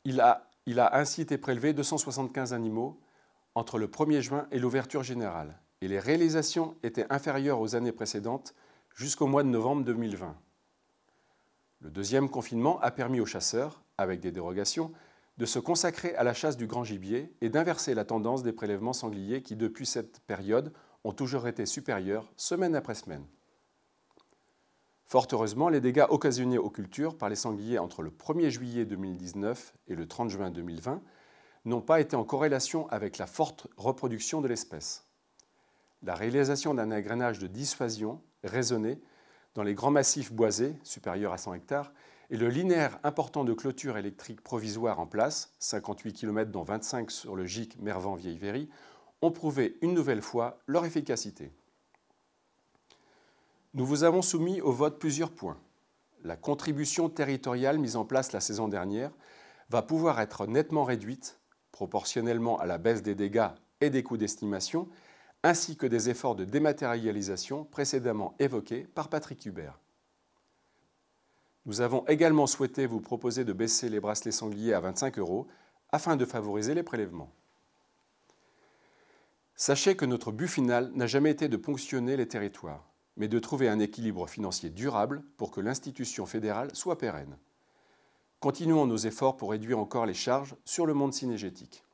il a ainsi été prélevé 275 animaux entre le 1er juin et l'ouverture générale, et les réalisations étaient inférieures aux années précédentes jusqu'au mois de novembre 2020. Le deuxième confinement a permis aux chasseurs, avec des dérogations, de se consacrer à la chasse du grand gibier et d'inverser la tendance des prélèvements sangliers qui, depuis cette période, ont toujours été supérieurs semaine après semaine. Fort heureusement, les dégâts occasionnés aux cultures par les sangliers entre le 1er juillet 2019 et le 30 juin 2020 n'ont pas été en corrélation avec la forte reproduction de l'espèce. La réalisation d'un agrénage de dissuasion raisonnés dans les grands massifs boisés, supérieurs à 100 hectares, et le linéaire important de clôture électrique provisoire en place, 58 km dont 25 sur le GIC Mervan-Vieille-Véry, ont prouvé une nouvelle fois leur efficacité. Nous vous avons soumis au vote plusieurs points. La contribution territoriale mise en place la saison dernière va pouvoir être nettement réduite, proportionnellement à la baisse des dégâts et des coûts d'estimation, ainsi que des efforts de dématérialisation précédemment évoqués par Patrick Hubert. Nous avons également souhaité vous proposer de baisser les bracelets sangliers à 25 euros afin de favoriser les prélèvements. Sachez que notre but final n'a jamais été de ponctionner les territoires, mais de trouver un équilibre financier durable pour que l'institution fédérale soit pérenne. Continuons nos efforts pour réduire encore les charges sur le monde cinégétique.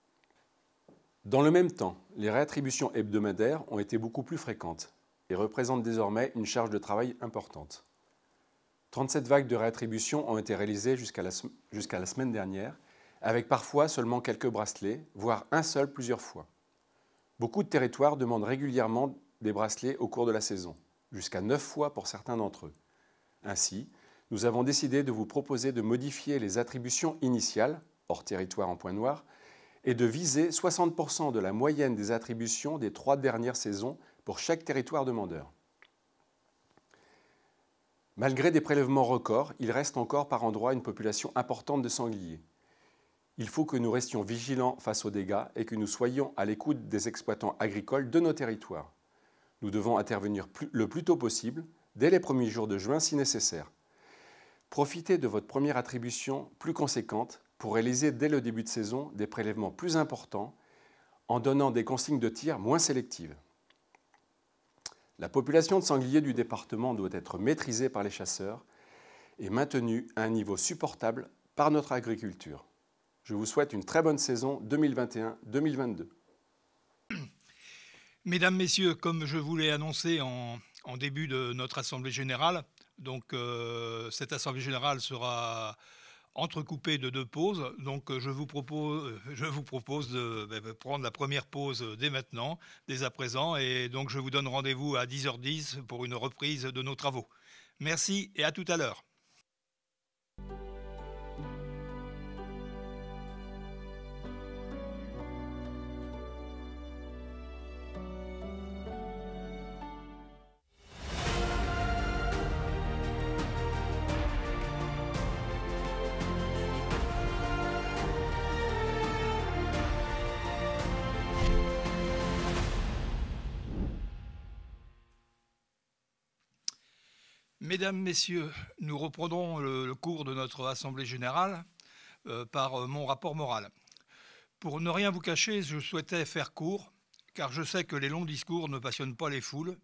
Dans le même temps, les réattributions hebdomadaires ont été beaucoup plus fréquentes et représentent désormais une charge de travail importante. 37 vagues de réattributions ont été réalisées jusqu'à la, la, semaine dernière, avec parfois seulement quelques bracelets, voire un seul plusieurs fois. Beaucoup de territoires demandent régulièrement des bracelets au cours de la saison, jusqu'à 9 fois pour certains d'entre eux. Ainsi, nous avons décidé de vous proposer de modifier les attributions initiales, hors territoire en point noir, et de viser 60% de la moyenne des attributions des trois dernières saisons pour chaque territoire demandeur. Malgré des prélèvements records, il reste encore par endroits une population importante de sangliers. Il faut que nous restions vigilants face aux dégâts et que nous soyons à l'écoute des exploitants agricoles de nos territoires. Nous devons intervenir le plus tôt possible, dès les premiers jours de juin si nécessaire. Profitez de votre première attribution plus conséquente pour réaliser dès le début de saison des prélèvements plus importants en donnant des consignes de tir moins sélectives. La population de sangliers du département doit être maîtrisée par les chasseurs et maintenue à un niveau supportable par notre agriculture. Je vous souhaite une très bonne saison 2021-2022. Mesdames, Messieurs, comme je vous l'ai annoncé en, début de notre Assemblée générale, donc euh, cette Assemblée générale sera entrecoupé de deux pauses. Donc euh, je vous propose, euh, je vous propose de ben, ben, prendre la première pause euh, dès maintenant, dès à présent. Et donc je vous donne rendez-vous à 10h10 pour une reprise de nos travaux. Merci et à tout à l'heure. Mesdames, Messieurs, nous reprendrons le, cours de notre Assemblée générale euh, par euh, mon rapport moral. Pour ne rien vous cacher, je souhaitais faire court, car je sais que les longs discours ne passionnent pas les foules,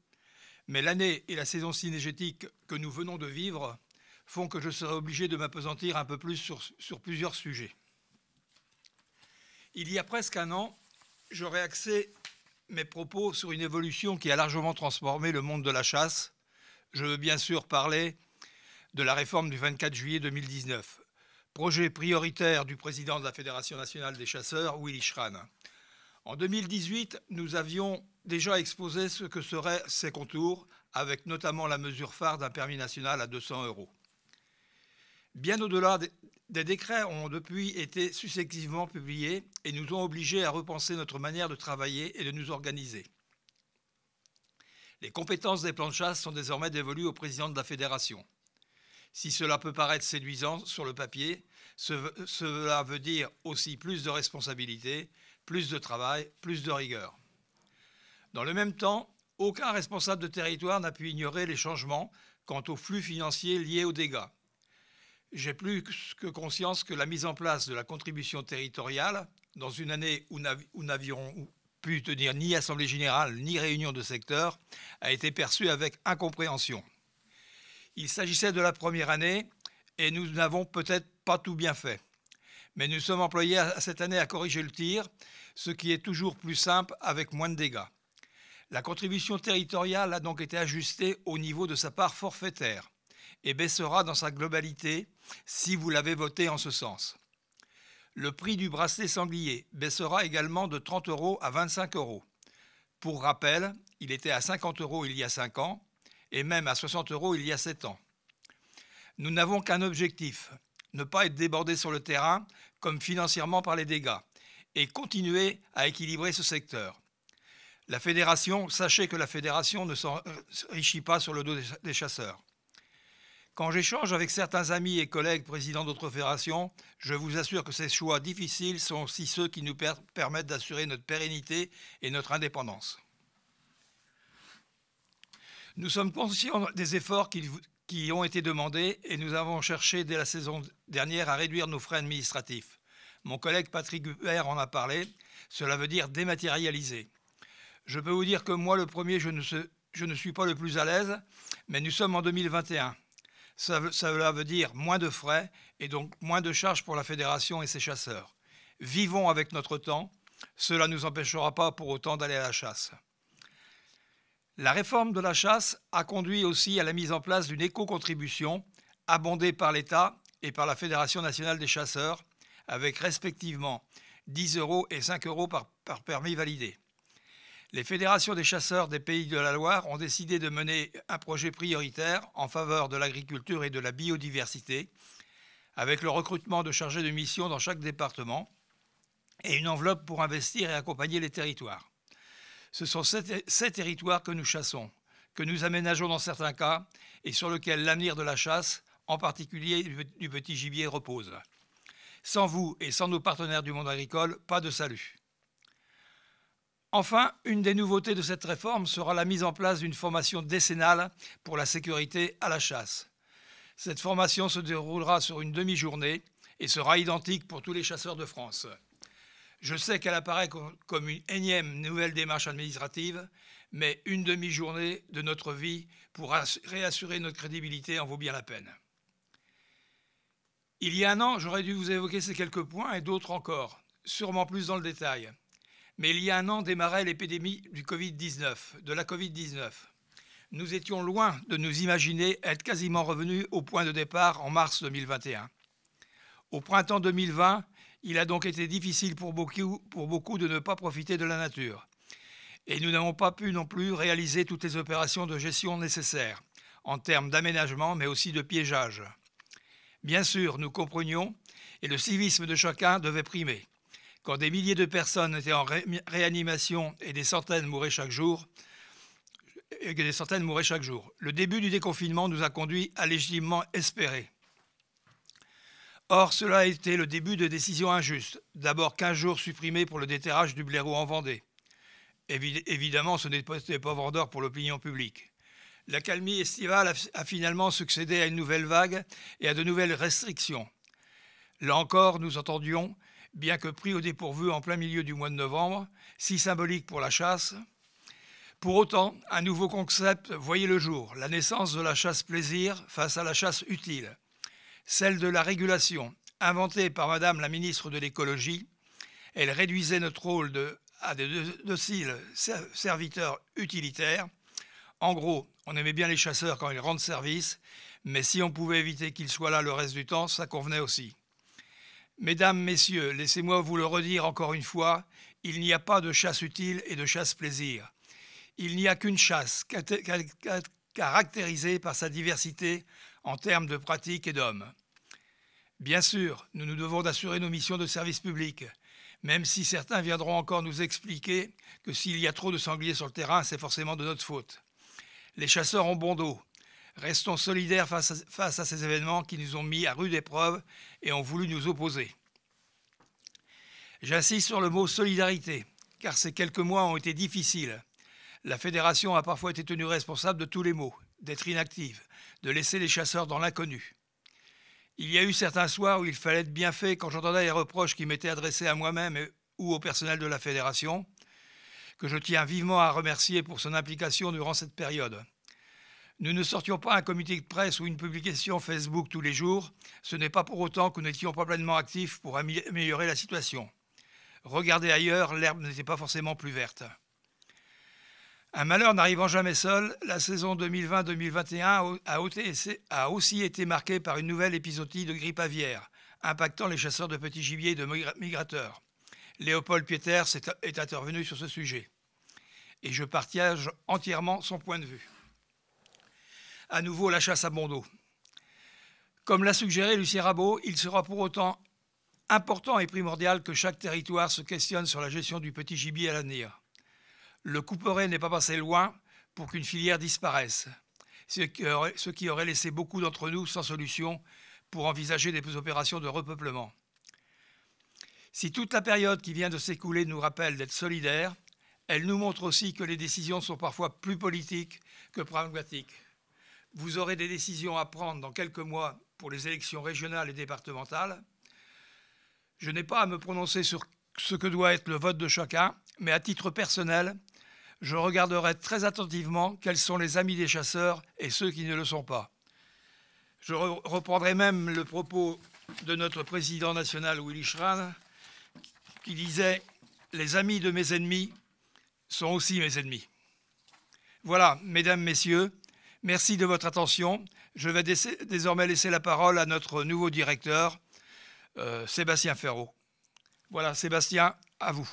mais l'année et la saison cinégétique que nous venons de vivre font que je serai obligé de m'apesantir un peu plus sur, sur plusieurs sujets. Il y a presque un an, j'aurais axé mes propos sur une évolution qui a largement transformé le monde de la chasse, je veux bien sûr parler de la réforme du 24 juillet 2019, projet prioritaire du président de la Fédération nationale des chasseurs, Willy Schran. En 2018, nous avions déjà exposé ce que seraient ses contours, avec notamment la mesure phare d'un permis national à 200 euros. Bien au-delà des décrets ont depuis été successivement publiés et nous ont obligés à repenser notre manière de travailler et de nous organiser. Les compétences des plans de chasse sont désormais dévolues au président de la fédération. Si cela peut paraître séduisant sur le papier, cela veut dire aussi plus de responsabilité, plus de travail, plus de rigueur. Dans le même temps, aucun responsable de territoire n'a pu ignorer les changements quant aux flux financiers liés aux dégâts. J'ai plus que conscience que la mise en place de la contribution territoriale, dans une année où, n'avions pu tenir ni assemblée générale ni réunion de secteur, a été perçue avec incompréhension. Il s'agissait de la première année et nous n'avons peut-être pas tout bien fait. Mais nous sommes employés cette année à corriger le tir, ce qui est toujours plus simple avec moins de dégâts. La contribution territoriale a donc été ajustée au niveau de sa part forfaitaire et baissera dans sa globalité si vous l'avez voté en ce sens. Le prix du bracelet sanglier baissera également de 30 euros à 25 euros. Pour rappel, il était à 50 euros il y a 5 ans et même à 60 euros il y a 7 ans. Nous n'avons qu'un objectif, ne pas être débordés sur le terrain comme financièrement par les dégâts et continuer à équilibrer ce secteur. La fédération, sachez que la fédération ne s'enrichit pas sur le dos des chasseurs. Quand j'échange avec certains amis et collègues présidents d'autres fédérations, je vous assure que ces choix difficiles sont aussi ceux qui nous permettent d'assurer notre pérennité et notre indépendance. Nous sommes conscients des efforts qui, ont été demandés et nous avons cherché dès la saison dernière à réduire nos frais administratifs. Mon collègue Patrick Hubert en a parlé. Cela veut dire dématérialiser. Je peux vous dire que moi, le premier, je ne, je ne suis pas le plus à l'aise, mais nous sommes en 2021 cela veut dire moins de frais et donc moins de charges pour la fédération et ses chasseurs. Vivons avec notre temps, cela ne nous empêchera pas pour autant d'aller à la chasse. La réforme de la chasse a conduit aussi à la mise en place d'une éco-contribution abondée par l'État et par la Fédération nationale des chasseurs, avec respectivement 10 euros et 5 euros par permis validé les fédérations des chasseurs des pays de la Loire ont décidé de mener un projet prioritaire en faveur de l'agriculture et de la biodiversité, avec le recrutement de chargés de mission dans chaque département et une enveloppe pour investir et accompagner les territoires. Ce sont ces territoires que nous chassons, que nous aménageons dans certains cas, et sur lesquels l'avenir de la chasse, en particulier du petit gibier, repose. Sans vous et sans nos partenaires du monde agricole, pas de salut. Enfin, une des nouveautés de cette réforme sera la mise en place d'une formation décennale pour la sécurité à la chasse. Cette formation se déroulera sur une demi-journée et sera identique pour tous les chasseurs de France. Je sais qu'elle apparaît comme une énième nouvelle démarche administrative, mais une demi-journée de notre vie pour réassurer notre crédibilité en vaut bien la peine. Il y a un an, j'aurais dû vous évoquer ces quelques points et d'autres encore, sûrement plus dans le détail. Mais il y a un an démarrait l'épidémie du COVID-19, de la COVID-19. Nous étions loin de nous imaginer être quasiment revenus au point de départ en mars 2021. Au printemps 2020, il a donc été difficile pour pour beaucoup de ne pas profiter de la nature. Et nous n'avons pas pu non plus réaliser toutes les opérations de gestion nécessaires, en termes d'aménagement mais aussi de piégeage. Bien sûr, nous comprenions, et le civisme de chacun devait primer quand des milliers de personnes étaient en réanimation et des centaines mouraient chaque jour, et que des centaines mouraient chaque jour. Le début du déconfinement nous a conduit à légitimement espérer. Or, cela a été le début de décisions injustes. D'abord 15 jours supprimés pour le déterrage du blaireau en Vendée. évidemment, ce n'était pas vendeur pour l'opinion publique. La calmie estivale a finalement succédé à une nouvelle vague et à de nouvelles restrictions. Là encore, nous entendions bien que pris au dépourvu en plein milieu du mois de novembre, si symbolique pour la chasse. Pour autant, un nouveau concept voyait le jour, la naissance de la chasse plaisir face à la chasse utile, celle de la régulation, inventée par Madame la ministre de l'écologie. Elle réduisait notre rôle de, à de dociles serviteurs utilitaires. En gros, on aimait bien les chasseurs quand ils rendent service, mais si on pouvait éviter qu'ils soient là le reste du temps, ça convenait aussi. Mesdames, Messieurs, laissez-moi vous le redire encore une fois, il n'y a pas de chasse utile et de chasse plaisir. Il n'y a qu'une chasse caractérisée par sa diversité en termes de pratiques et d'hommes. Bien sûr, nous nous devons d'assurer nos missions de service public, même si certains viendront encore nous expliquer que s'il y a trop de sangliers sur le terrain, c'est forcément de notre faute. Les chasseurs ont bon dos, Restons solidaires face à, ces événements qui nous ont mis à rude épreuve et ont voulu nous opposer. J'insiste sur le mot solidarité, car ces quelques mois ont été difficiles. La fédération a parfois été tenue responsable de tous les maux, d'être inactive, de laisser les chasseurs dans l'inconnu. Il y a eu certains soirs où il fallait être bien fait quand j'entendais les reproches qui m'étaient adressés à moi-même ou au personnel de la fédération, que je tiens vivement à remercier pour son implication durant cette période. Nous ne sortions pas un comité de presse ou une publication Facebook tous les jours. Ce n'est pas pour autant que nous n'étions pas pleinement actifs pour améliorer la situation. Regardez ailleurs, l'herbe n'était pas forcément plus verte. Un malheur n'arrivant jamais seul, la saison 2020-2021 a aussi été marquée par une nouvelle épisodie de grippe aviaire, impactant les chasseurs de petits gibiers et de migrateurs. Léopold Pieter est intervenu sur ce sujet. Et je partage entièrement son point de vue à nouveau la chasse à Bondo. Comme l'a suggéré Lucien Rabault, il sera pour autant important et primordial que chaque territoire se questionne sur la gestion du petit gibier à l'avenir. Le couperet n'est pas passé loin pour qu'une filière disparaisse, ce qui aurait laissé beaucoup d'entre nous sans solution pour envisager des opérations de repeuplement. Si toute la période qui vient de s'écouler nous rappelle d'être solidaires, elle nous montre aussi que les décisions sont parfois plus politiques que pragmatiques. Vous aurez des décisions à prendre dans quelques mois pour les élections régionales et départementales. Je n'ai pas à me prononcer sur ce que doit être le vote de chacun, mais à titre personnel, je regarderai très attentivement quels sont les amis des chasseurs et ceux qui ne le sont pas. Je reprendrai même le propos de notre président national Willy Schran, qui disait Les amis de mes ennemis sont aussi mes ennemis. Voilà, mesdames, messieurs, Merci de votre attention. Je vais désormais laisser la parole à notre nouveau directeur, euh, Sébastien Ferraud. Voilà, Sébastien, à vous.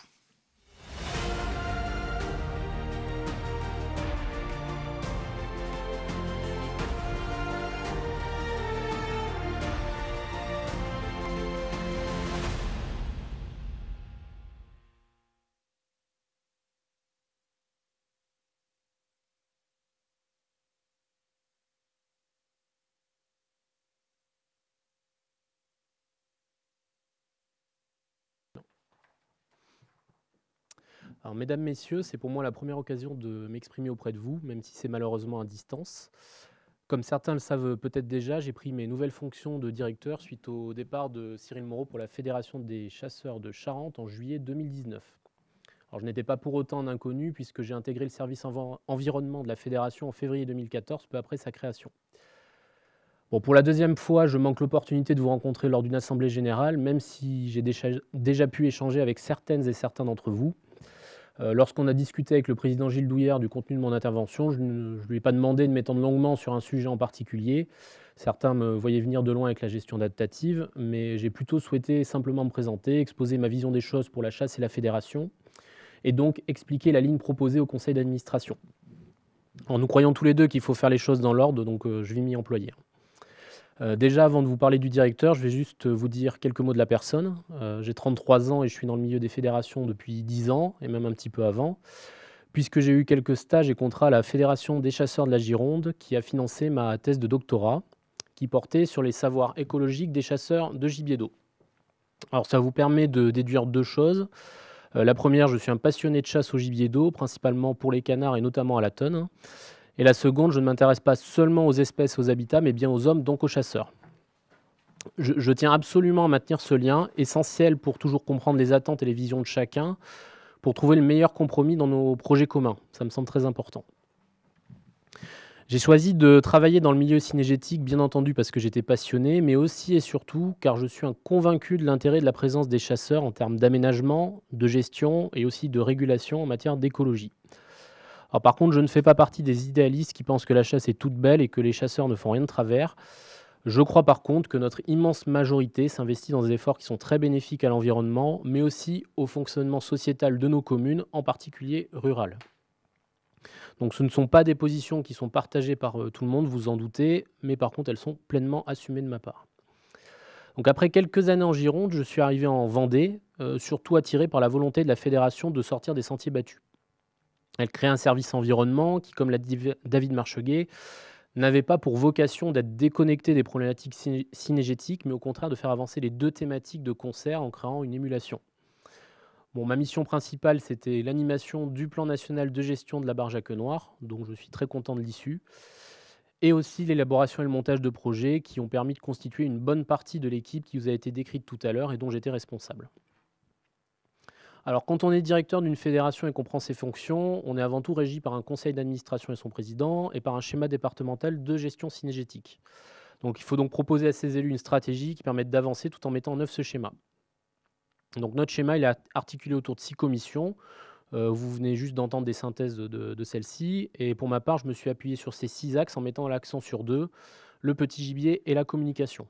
mesdames, messieurs, c'est pour moi la première occasion de m'exprimer auprès de vous, même si c'est malheureusement à distance. Comme certains le savent peut-être déjà, j'ai pris mes nouvelles fonctions de directeur suite au départ de Cyril Moreau pour la Fédération des chasseurs de Charente en juillet 2019. Alors, je n'étais pas pour autant un inconnu puisque j'ai intégré le service environnement de la Fédération en février 2014, peu après sa création. Bon, pour la deuxième fois, je manque l'opportunité de vous rencontrer lors d'une assemblée générale, même si j'ai déjà pu échanger avec certaines et certains d'entre vous. Euh, lorsqu'on a discuté avec le président Gilles Douillard du contenu de mon intervention, je ne lui ai pas demandé de m'étendre longuement sur un sujet en particulier. Certains me voyaient venir de loin avec la gestion adaptative, mais j'ai plutôt souhaité simplement me présenter, exposer ma vision des choses pour la chasse et la fédération, et donc expliquer la ligne proposée au conseil d'administration. En nous croyant tous les deux qu'il faut faire les choses dans l'ordre, donc euh, je vais m'y employer. Euh, déjà, avant de vous parler du directeur, je vais juste vous dire quelques mots de la personne. Euh, j'ai 33 ans et je suis dans le milieu des fédérations depuis 10 ans, et même un petit peu avant puisque j'ai eu quelques stages et contrats à la Fédération des chasseurs de la Gironde, qui a financé ma thèse de doctorat, qui portait sur les savoirs écologiques des chasseurs de gibier d'eau. Alors ça vous permet de déduire deux choses. Euh, la première, je suis un passionné de chasse au gibier d'eau, principalement pour les canards et notamment à la tonne. Et la seconde, je ne m'intéresse pas seulement aux espèces, aux habitats, mais bien aux hommes, donc aux chasseurs. Je, tiens absolument à maintenir ce lien, essentiel pour toujours comprendre les attentes et les visions de chacun, pour trouver le meilleur compromis dans nos projets communs. Ça me semble très important. J'ai choisi de travailler dans le milieu cinégétique, bien entendu, parce que j'étais passionné, mais aussi et surtout car je suis un convaincu de l'intérêt de la présence des chasseurs en termes d'aménagement, de gestion et aussi de régulation en matière d'écologie par contre, je ne fais pas partie des idéalistes qui pensent que la chasse est toute belle et que les chasseurs ne font rien de travers. Je crois par contre que notre immense majorité s'investit dans des efforts qui sont très bénéfiques à l'environnement, mais aussi au fonctionnement sociétal de nos communes, en particulier rurales. Donc ce ne sont pas des positions qui sont partagées par euh, tout le monde, vous en doutez, mais par contre elles sont pleinement assumées de ma part. Donc après quelques années en Gironde, je suis arrivé en Vendée, euh, surtout attiré par la volonté de la fédération de sortir des sentiers battus. Elle crée un service environnement qui, comme l'a dit David Marcheguet, n'avait pas pour vocation d'être déconnecté des problématiques synergétiques, mais au contraire de faire avancer les deux thématiques de concert en créant une émulation. Bon, ma mission principale, c'était l'animation du plan national de gestion de la barge à queue noire, dont je suis très content de l'issue, et aussi l'élaboration et le montage de projets qui ont permis de constituer une bonne partie de l'équipe qui vous a été décrite tout à l'heure et dont j'étais responsable. Alors, quand on est directeur d'une fédération et qu'on prend ses fonctions, on est avant tout régi par un conseil d'administration et son président et par un schéma départemental de gestion synergétique. Donc, il faut donc proposer à ses élus une stratégie qui permette d'avancer tout en mettant en œuvre ce schéma. Donc, notre schéma, il est articulé autour de six commissions. Euh, vous venez juste d'entendre des synthèses de, de celles-ci. Et pour ma part, je me suis appuyé sur ces six axes en mettant l'accent sur deux, le petit gibier et la communication.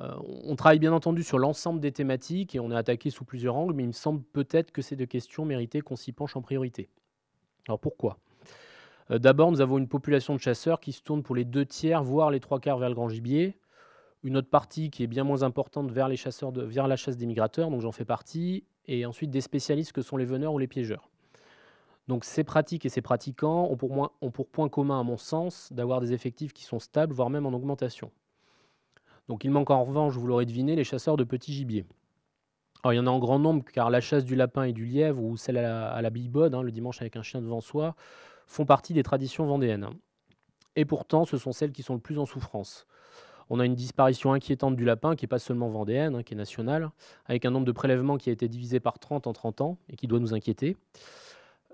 Euh, on travaille bien entendu sur l'ensemble des thématiques et on est attaqué sous plusieurs angles, mais il me semble peut-être que ces deux questions méritaient qu'on s'y penche en priorité. Alors pourquoi euh, D'abord, nous avons une population de chasseurs qui se tourne pour les deux tiers, voire les trois quarts vers le grand gibier. Une autre partie qui est bien moins importante vers, les chasseurs vers la chasse des migrateurs, donc j'en fais partie, et ensuite des spécialistes que sont les veneurs ou les piégeurs. Donc ces pratiques et ces pratiquants pour, ont pour point commun, à mon sens, d'avoir des effectifs qui sont stables, voire même en augmentation. Donc il manque en revanche, vous l'aurez deviné, les chasseurs de petits gibiers. Alors, il y en a en grand nombre car la chasse du lapin et du lièvre ou celle à la, à hein, le dimanche avec un chien devant soi, font partie des traditions vendéennes. Et pourtant, ce sont celles qui sont le plus en souffrance. On a une disparition inquiétante du lapin qui n'est pas seulement vendéenne, hein, qui est nationale, avec un nombre de prélèvements qui a été divisé par 30 en 30 ans et qui doit nous inquiéter.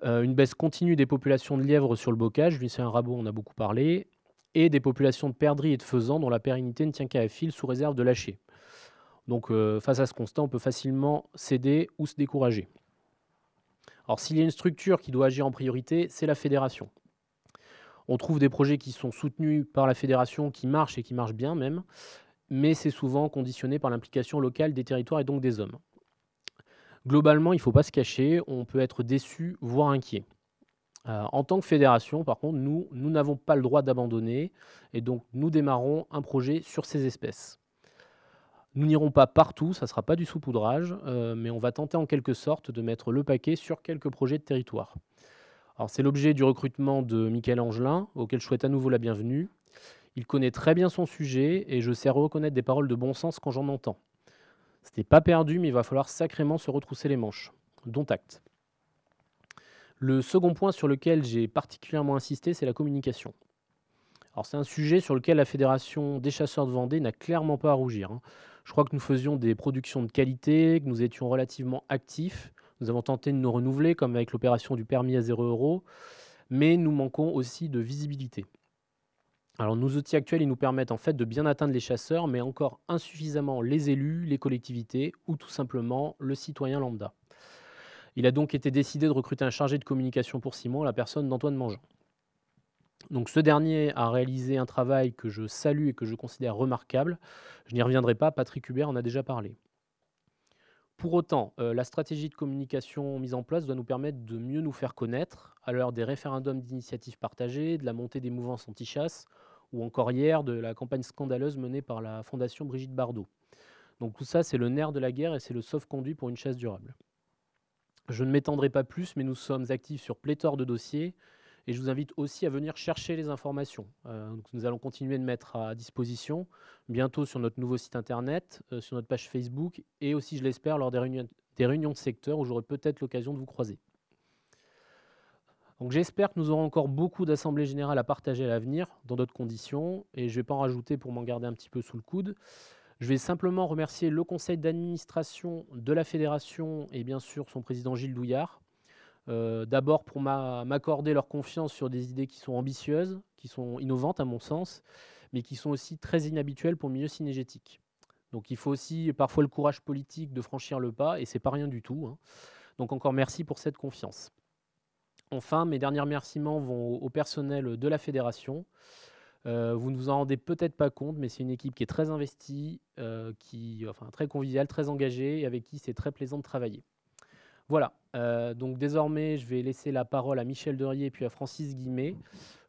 Euh, une baisse continue des populations de lièvres sur le bocage, lui c'est un rabot, on a beaucoup parlé et des populations de perdrix et de faisans dont la pérennité ne tient qu'à fil, sous réserve de lâcher. Donc euh, face à ce constat, on peut facilement céder ou se décourager. Alors s'il y a une structure qui doit agir en priorité, c'est la fédération. On trouve des projets qui sont soutenus par la fédération, qui marchent et qui marchent bien même, mais c'est souvent conditionné par l'implication locale des territoires et donc des hommes. Globalement, il ne faut pas se cacher, on peut être déçu, voire inquiet. Euh, en tant que fédération, par contre, nous, n'avons pas le droit d'abandonner et donc nous démarrons un projet sur ces espèces. Nous n'irons pas partout, ça ne sera pas du saupoudrage, euh, mais on va tenter en quelque sorte de mettre le paquet sur quelques projets de territoire. c'est l'objet du recrutement de Michael Angelin, auquel je souhaite à nouveau la bienvenue. Il connaît très bien son sujet et je sais reconnaître des paroles de bon sens quand j'en entends. Ce n'est pas perdu, mais il va falloir sacrément se retrousser les manches. Dont acte. Le second point sur lequel j'ai particulièrement insisté, c'est la communication. Alors c'est un sujet sur lequel la Fédération des chasseurs de Vendée n'a clairement pas à rougir. Hein. Je crois que nous faisions des productions de qualité, que nous étions relativement actifs. Nous avons tenté de nous renouveler, comme avec l'opération du permis à 0 euro, mais nous manquons aussi de visibilité. Alors nos outils actuels, nous permettent en fait de bien atteindre les chasseurs, mais encore insuffisamment les élus, les collectivités ou tout simplement le citoyen lambda. Il a donc été décidé de recruter un chargé de communication pour Simon, la personne d'Antoine Mangeant. Donc ce dernier a réalisé un travail que je salue et que je considère remarquable. Je n'y reviendrai pas, Patrick Hubert en a déjà parlé. Pour autant, euh, la stratégie de communication mise en place doit nous permettre de mieux nous faire connaître à l'heure des référendums d'initiatives partagées, de la montée des mouvances anti-chasse ou encore hier de la campagne scandaleuse menée par la Fondation Brigitte Bardot. Donc tout ça, c'est le nerf de la guerre et c'est le sauf-conduit pour une chasse durable. Je ne m'étendrai pas plus, mais nous sommes actifs sur pléthore de dossiers et je vous invite aussi à venir chercher les informations. Euh, nous allons continuer de mettre à disposition bientôt sur notre nouveau site internet, euh, sur notre page Facebook et aussi, je l'espère, lors des réunions, des réunions de secteur où j'aurai peut-être l'occasion de vous croiser. Donc j'espère que nous aurons encore beaucoup d'assemblées générales à partager à l'avenir dans d'autres conditions et je ne vais pas en rajouter pour m'en garder un petit peu sous le coude. Je vais simplement remercier le conseil d'administration de la fédération et bien sûr son président Gilles Douillard. Euh, d'abord pour m'accorder leur confiance sur des idées qui sont ambitieuses, qui sont innovantes à mon sens, mais qui sont aussi très inhabituelles pour le milieu cinégétique. Donc il faut aussi parfois le courage politique de franchir le pas, et c'est pas rien du tout. Hein. Donc encore merci pour cette confiance. Enfin, mes derniers remerciements vont au personnel de la fédération, euh, vous ne vous en rendez peut-être pas compte, mais c'est une équipe qui est très investie, euh, qui, enfin, très conviviale, très engagée, et avec qui c'est très plaisant de travailler. Voilà, euh, donc désormais, je vais laisser la parole à Michel Derier et puis à Francis Guimet.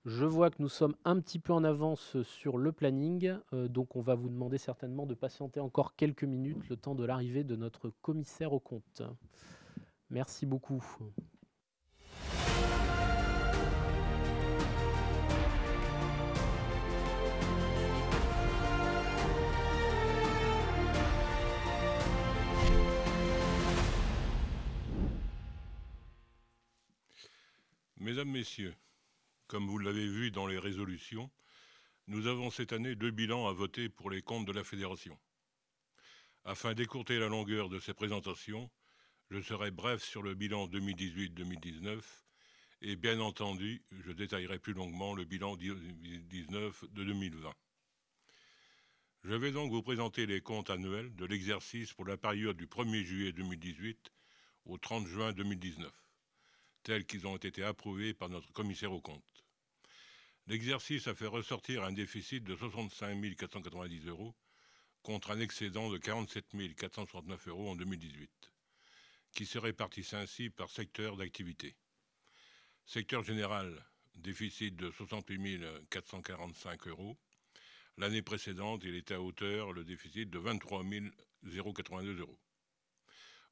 Je vois que nous sommes un petit peu en avance sur le planning, donc on va vous demander certainement de patienter encore quelques minutes, le temps de l'arrivée de notre commissaire au compte. Merci beaucoup. Mesdames, Messieurs, comme vous l'avez vu dans les résolutions, nous avons cette année deux bilans à voter pour les comptes de la Fédération. Afin d'écourter la longueur de ces présentations, je serai bref sur le bilan 2018-2019 et bien entendu, je détaillerai plus longuement le bilan 2019 2020. Je vais donc vous présenter les comptes annuels de l'exercice pour la période du 1er juillet 2018 au 30 juin 2019 tels qu'ils ont été approuvés par notre commissaire aux comptes. L'exercice a fait ressortir un déficit de 65 490 euros contre un excédent de 47 469 euros en 2018, qui se répartissent ainsi par secteur d'activité. Secteur général, déficit de 68 445 euros. L'année précédente, il était à hauteur le déficit de 23 082 euros.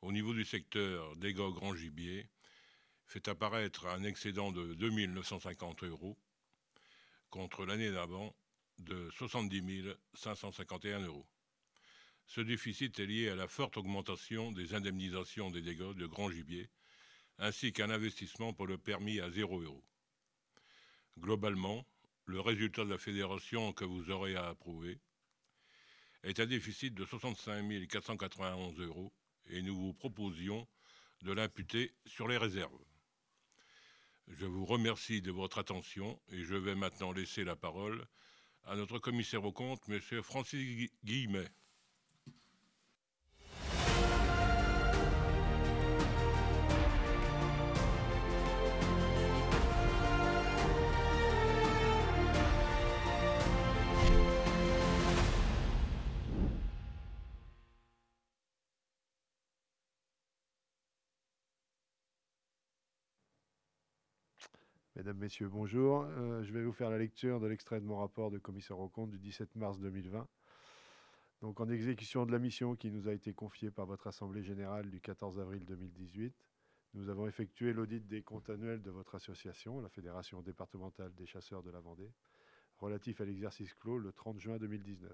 Au niveau du secteur des grand gibier, fait apparaître un excédent de 2 950 euros contre l'année d'avant de 70 551 euros. Ce déficit est lié à la forte augmentation des indemnisations des dégâts de grand gibier, ainsi qu'un investissement pour le permis à 0 euros. Globalement, le résultat de la fédération que vous aurez à approuver est un déficit de 65 491 euros et nous vous proposions de l'imputer sur les réserves. Je vous remercie de votre attention et je vais maintenant laisser la parole à notre commissaire au compte, monsieur Francis Guillemet. Mesdames, Messieurs, bonjour. Euh, je vais vous faire la lecture de l'extrait de mon rapport de commissaire au compte du 17 mars 2020. Donc, en exécution de la mission qui nous a été confiée par votre Assemblée générale du 14 avril 2018, nous avons effectué l'audit des comptes annuels de votre association, la Fédération départementale des chasseurs de la Vendée, relatif à l'exercice clos le 30 juin 2019,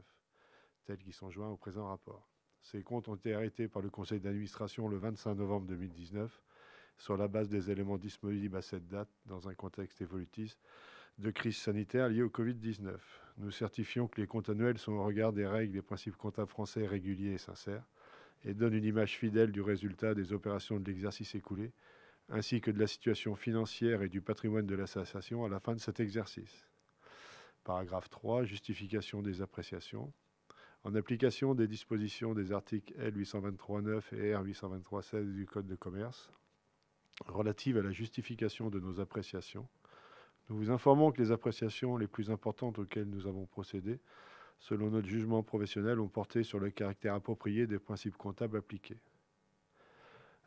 tels qu'ils sont joints au présent rapport. Ces comptes ont été arrêtés par le conseil d'administration le 25 novembre 2019 sur la base des éléments disponibles à cette date dans un contexte évolutif de crise sanitaire liée au Covid-19. Nous certifions que les comptes annuels sont au regard des règles des principes comptables français réguliers et sincères et donnent une image fidèle du résultat des opérations de l'exercice écoulé, ainsi que de la situation financière et du patrimoine de l'association à la fin de cet exercice. Paragraphe 3. Justification des appréciations. En application des dispositions des articles L823-9 et R823-16 du Code de commerce, relative à la justification de nos appréciations. Nous vous informons que les appréciations les plus importantes auxquelles nous avons procédé, selon notre jugement professionnel, ont porté sur le caractère approprié des principes comptables appliqués.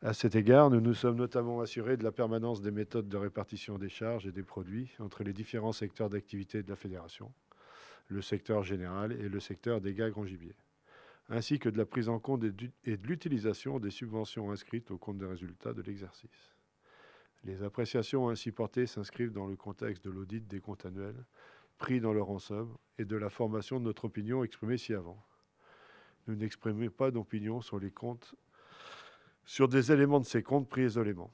À cet égard, nous nous sommes notamment assurés de la permanence des méthodes de répartition des charges et des produits entre les différents secteurs d'activité de la Fédération, le secteur général et le secteur des gars en gibier, ainsi que de la prise en compte et de l'utilisation des subventions inscrites au compte des résultats de l'exercice. Les appréciations ainsi portées s'inscrivent dans le contexte de l'audit des comptes annuels, pris dans leur ensemble, et de la formation de notre opinion exprimée ci-avant. Nous n'exprimons pas d'opinion sur les comptes, sur des éléments de ces comptes pris isolément.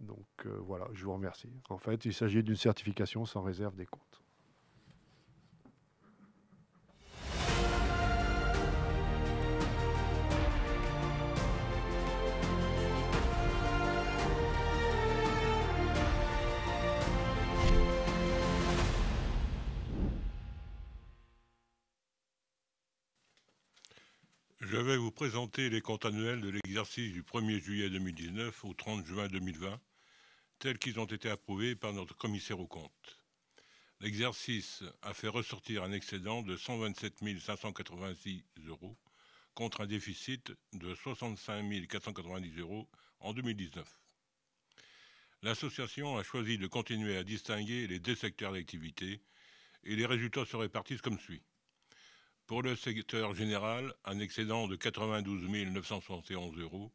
Donc euh, voilà, je vous remercie. En fait, il s'agit d'une certification sans réserve des comptes. présenter les comptes annuels de l'exercice du 1er juillet 2019 au 30 juin 2020, tels qu'ils ont été approuvés par notre commissaire aux comptes. L'exercice a fait ressortir un excédent de 127 586 euros contre un déficit de 65 490 euros en 2019. L'association a choisi de continuer à distinguer les deux secteurs d'activité et les résultats se répartissent comme suit. Pour le secteur général, un excédent de 92 971 euros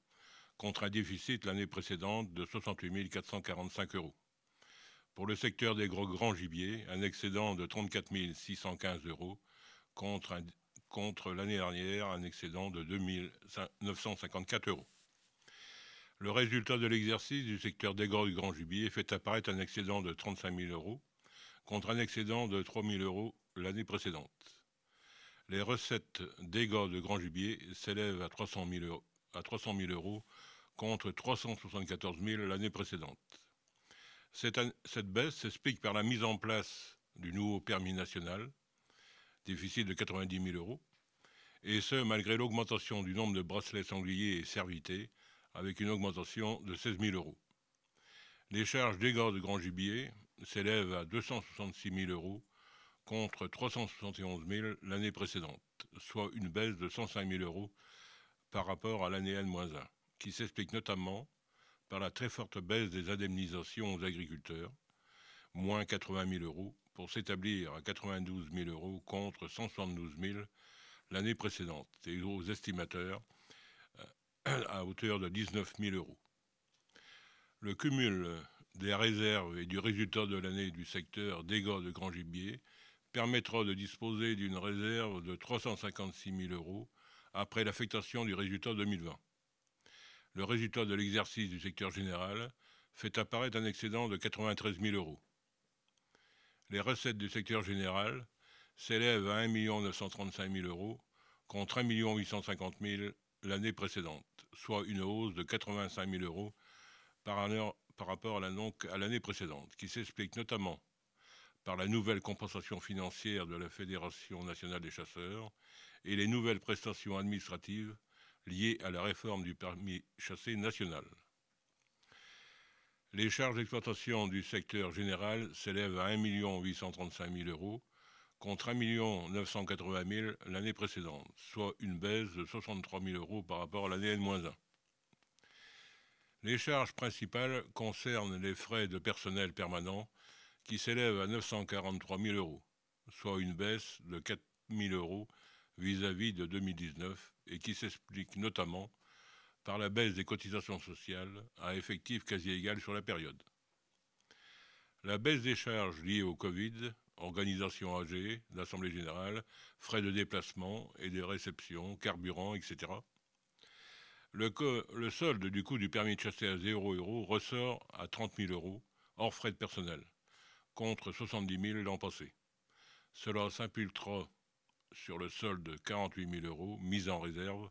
contre un déficit l'année précédente de 68 445 euros. Pour le secteur des gros grands gibiers, un excédent de 34 615 euros contre, l'année dernière un excédent de 2 954 euros. Le résultat de l'exercice du secteur des gros grands gibiers fait apparaître un excédent de 35 000 euros contre un excédent de 3 000 euros l'année précédente. Les recettes d'égards de grand gibier s'élèvent à 300 000 euros, à 300 contre 374 000 l'année précédente. Cette, baisse s'explique par la mise en place du nouveau permis national, déficit de 90 000 euros, et ce malgré l'augmentation du nombre de bracelets sangliers et servités, avec une augmentation de 16 000 euros. Les charges d'égards de grand gibier s'élèvent à 266 000 euros contre 371 000 l'année précédente, soit une baisse de 105 000 euros par rapport à l'année N-1, qui s'explique notamment par la très forte baisse des indemnisations aux agriculteurs, moins 80 000 euros, pour s'établir à 92 000 euros contre 172 000 l'année précédente, et aux estimateurs euh, à hauteur de 19 000 euros. Le cumul des réserves et du résultat de l'année du secteur dégâts de grand gibier permettra de disposer d'une réserve de 356 000 euros après l'affectation du résultat 2020. Le résultat de l'exercice du secteur général fait apparaître un excédent de 93 000 euros. Les recettes du secteur général s'élèvent à 1 935 000 euros contre 1 850 000 l'année précédente, soit une hausse de 85 000 euros par, an, par rapport à l'année précédente, qui s'explique notamment par la nouvelle compensation financière de la Fédération nationale des chasseurs et les nouvelles prestations administratives liées à la réforme du permis chassé national. Les charges d'exploitation du secteur général s'élèvent à 1 835 000 euros contre 1 980 000 l'année précédente, soit une baisse de 63 000 euros par rapport à l'année N-1. Les charges principales concernent les frais de personnel permanent qui s'élève à 943 000 euros, soit une baisse de 4 000 euros vis-à-vis de 2019 et qui s'explique notamment par la baisse des cotisations sociales à effectifs quasi égal sur la période. La baisse des charges liées au Covid, organisation AG, l'Assemblée générale, frais de déplacement et des réceptions, carburant, etc. Le, le solde du coût du permis de chasser à 0 euros ressort à 30 000 euros, hors frais de personnel contre 70 000 l'an passé. Cela s'impultera sur le solde de 48 000 euros mis en réserve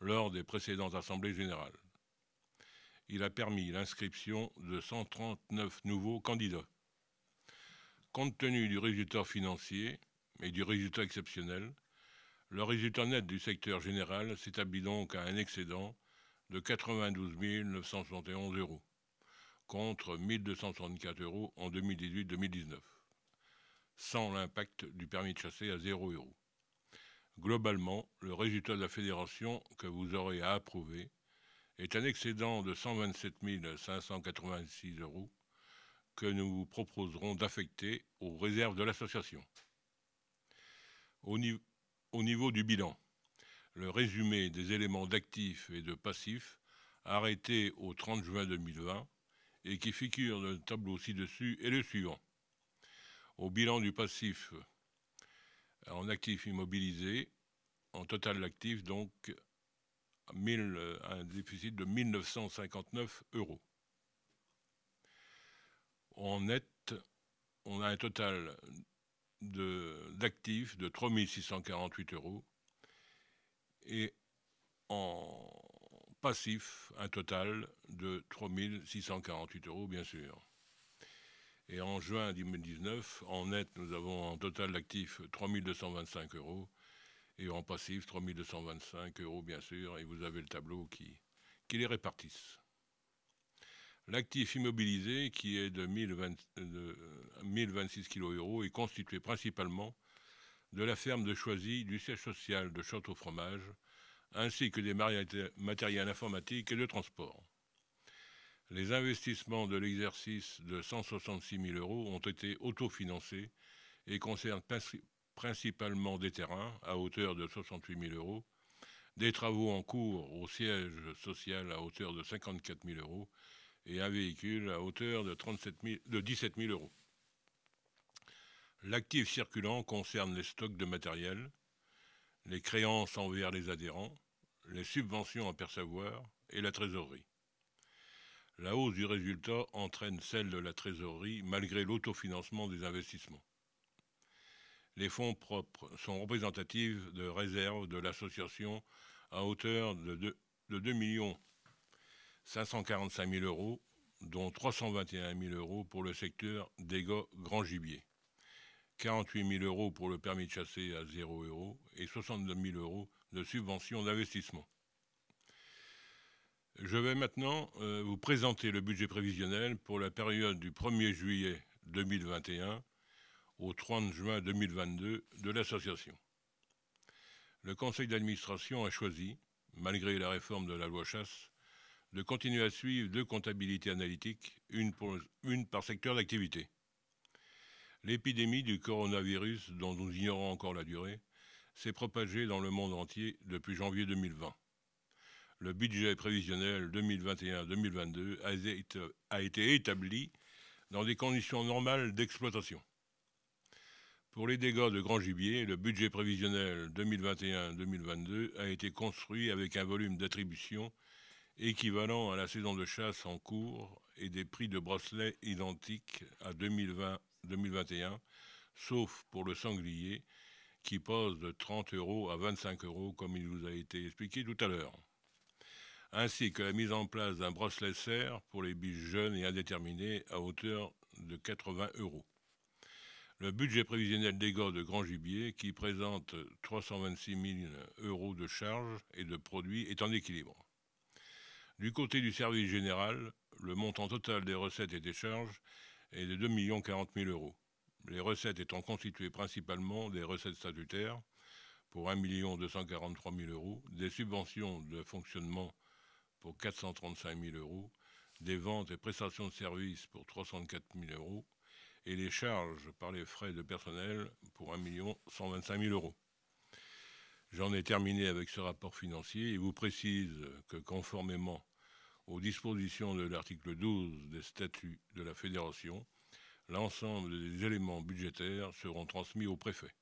lors des précédentes assemblées générales. Il a permis l'inscription de 139 nouveaux candidats. Compte tenu du résultat financier et du résultat exceptionnel, le résultat net du secteur général s'établit donc à un excédent de 92 971 euros contre 1264 euros en 2018-2019, sans l'impact du permis de chasser à 0 euros. Globalement, le résultat de la fédération que vous aurez à approuver est un excédent de 127 586 euros que nous vous proposerons d'affecter aux réserves de l'association. Au, au, niveau du bilan, le résumé des éléments d'actifs et de passifs arrêtés au 30 juin 2020 et qui figure dans le tableau ci-dessus est le suivant. Au bilan du passif en actif immobilisé, en total d'actifs donc un déficit de 1959 euros. En net, on a un total d'actifs de, de 3648 euros. Et en passif, un total de 3648 648 euros, bien sûr. Et en juin 2019, en net, nous avons en total l'actif 3 225 euros et en passif 3225 225 euros, bien sûr. Et vous avez le tableau qui, les répartissent. L'actif immobilisé, qui est de, 1026 kg euros, est constitué principalement de la ferme de Choisy, du siège social de Château Fromage, ainsi que des matériels informatiques et de transport. Les investissements de l'exercice de 166 000 euros ont été autofinancés et concernent principalement des terrains à hauteur de 68 000 euros, des travaux en cours au siège social à hauteur de 54 000 euros et un véhicule à hauteur de, de 17 000 euros. L'actif circulant concerne les stocks de matériel, les créances envers les adhérents, les subventions à percevoir et la trésorerie. La hausse du résultat entraîne celle de la trésorerie malgré l'autofinancement des investissements. Les fonds propres sont représentatifs de réserves de l'association à hauteur de 2, 2 545 000 euros, dont 321 000 euros pour le secteur des grand gibier. 48 000 euros pour le permis de chasser à 0 euros et 62 000 euros de subvention d'investissement. Je vais maintenant euh, vous présenter le budget prévisionnel pour la période du 1er juillet 2021 au 30 juin 2022 de l'association. Le conseil d'administration a choisi, malgré la réforme de la loi chasse, de continuer à suivre deux comptabilités analytiques, une par secteur d'activité. L'épidémie du coronavirus, dont nous ignorons encore la durée, s'est propagée dans le monde entier depuis janvier 2020. Le budget prévisionnel 2021-2022 a été établi dans des conditions normales d'exploitation. Pour les dégâts de grand gibier, le budget prévisionnel 2021-2022 a été construit avec un volume d'attribution équivalent à la saison de chasse en cours et des prix de bracelets identiques à 2020-2021, sauf pour le sanglier, qui passe de 30 euros à 25 euros, comme il nous a été expliqué tout à l'heure. Ainsi que la mise en place d'un bracelet serre pour les biches jeunes et indéterminées à hauteur de 80 euros. Le budget prévisionnel d'égor de Grand Gibier, qui présente 326 000 euros de charges et de produits, est en équilibre. Du côté du service général, le montant total des recettes et des charges est de 2 40 000 euros. Les recettes étant constituées principalement des recettes statutaires pour 1 243 000 euros, des subventions de fonctionnement pour 435 000 euros, des ventes et prestations de services pour 304 000 euros et les charges par les frais de personnel pour 1 125 000 euros. J'en ai terminé avec ce rapport financier et vous précise que conformément aux dispositions de l'article 12 des statuts de la Fédération, l'ensemble des éléments budgétaires seront transmis au préfet.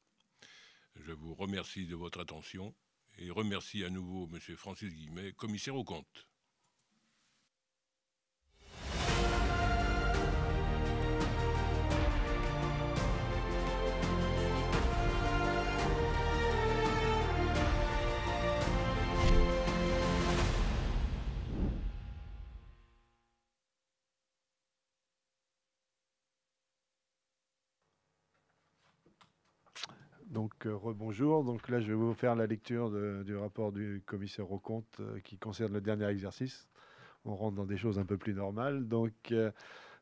Je vous remercie de votre attention et remercie à nouveau M. Francis Guillemet, commissaire aux comptes. donc rebonjour. Donc là, je vais vous faire la lecture du rapport du commissaire au compte euh, qui concerne le dernier exercice. On rentre dans des choses un peu plus normales. Donc, euh,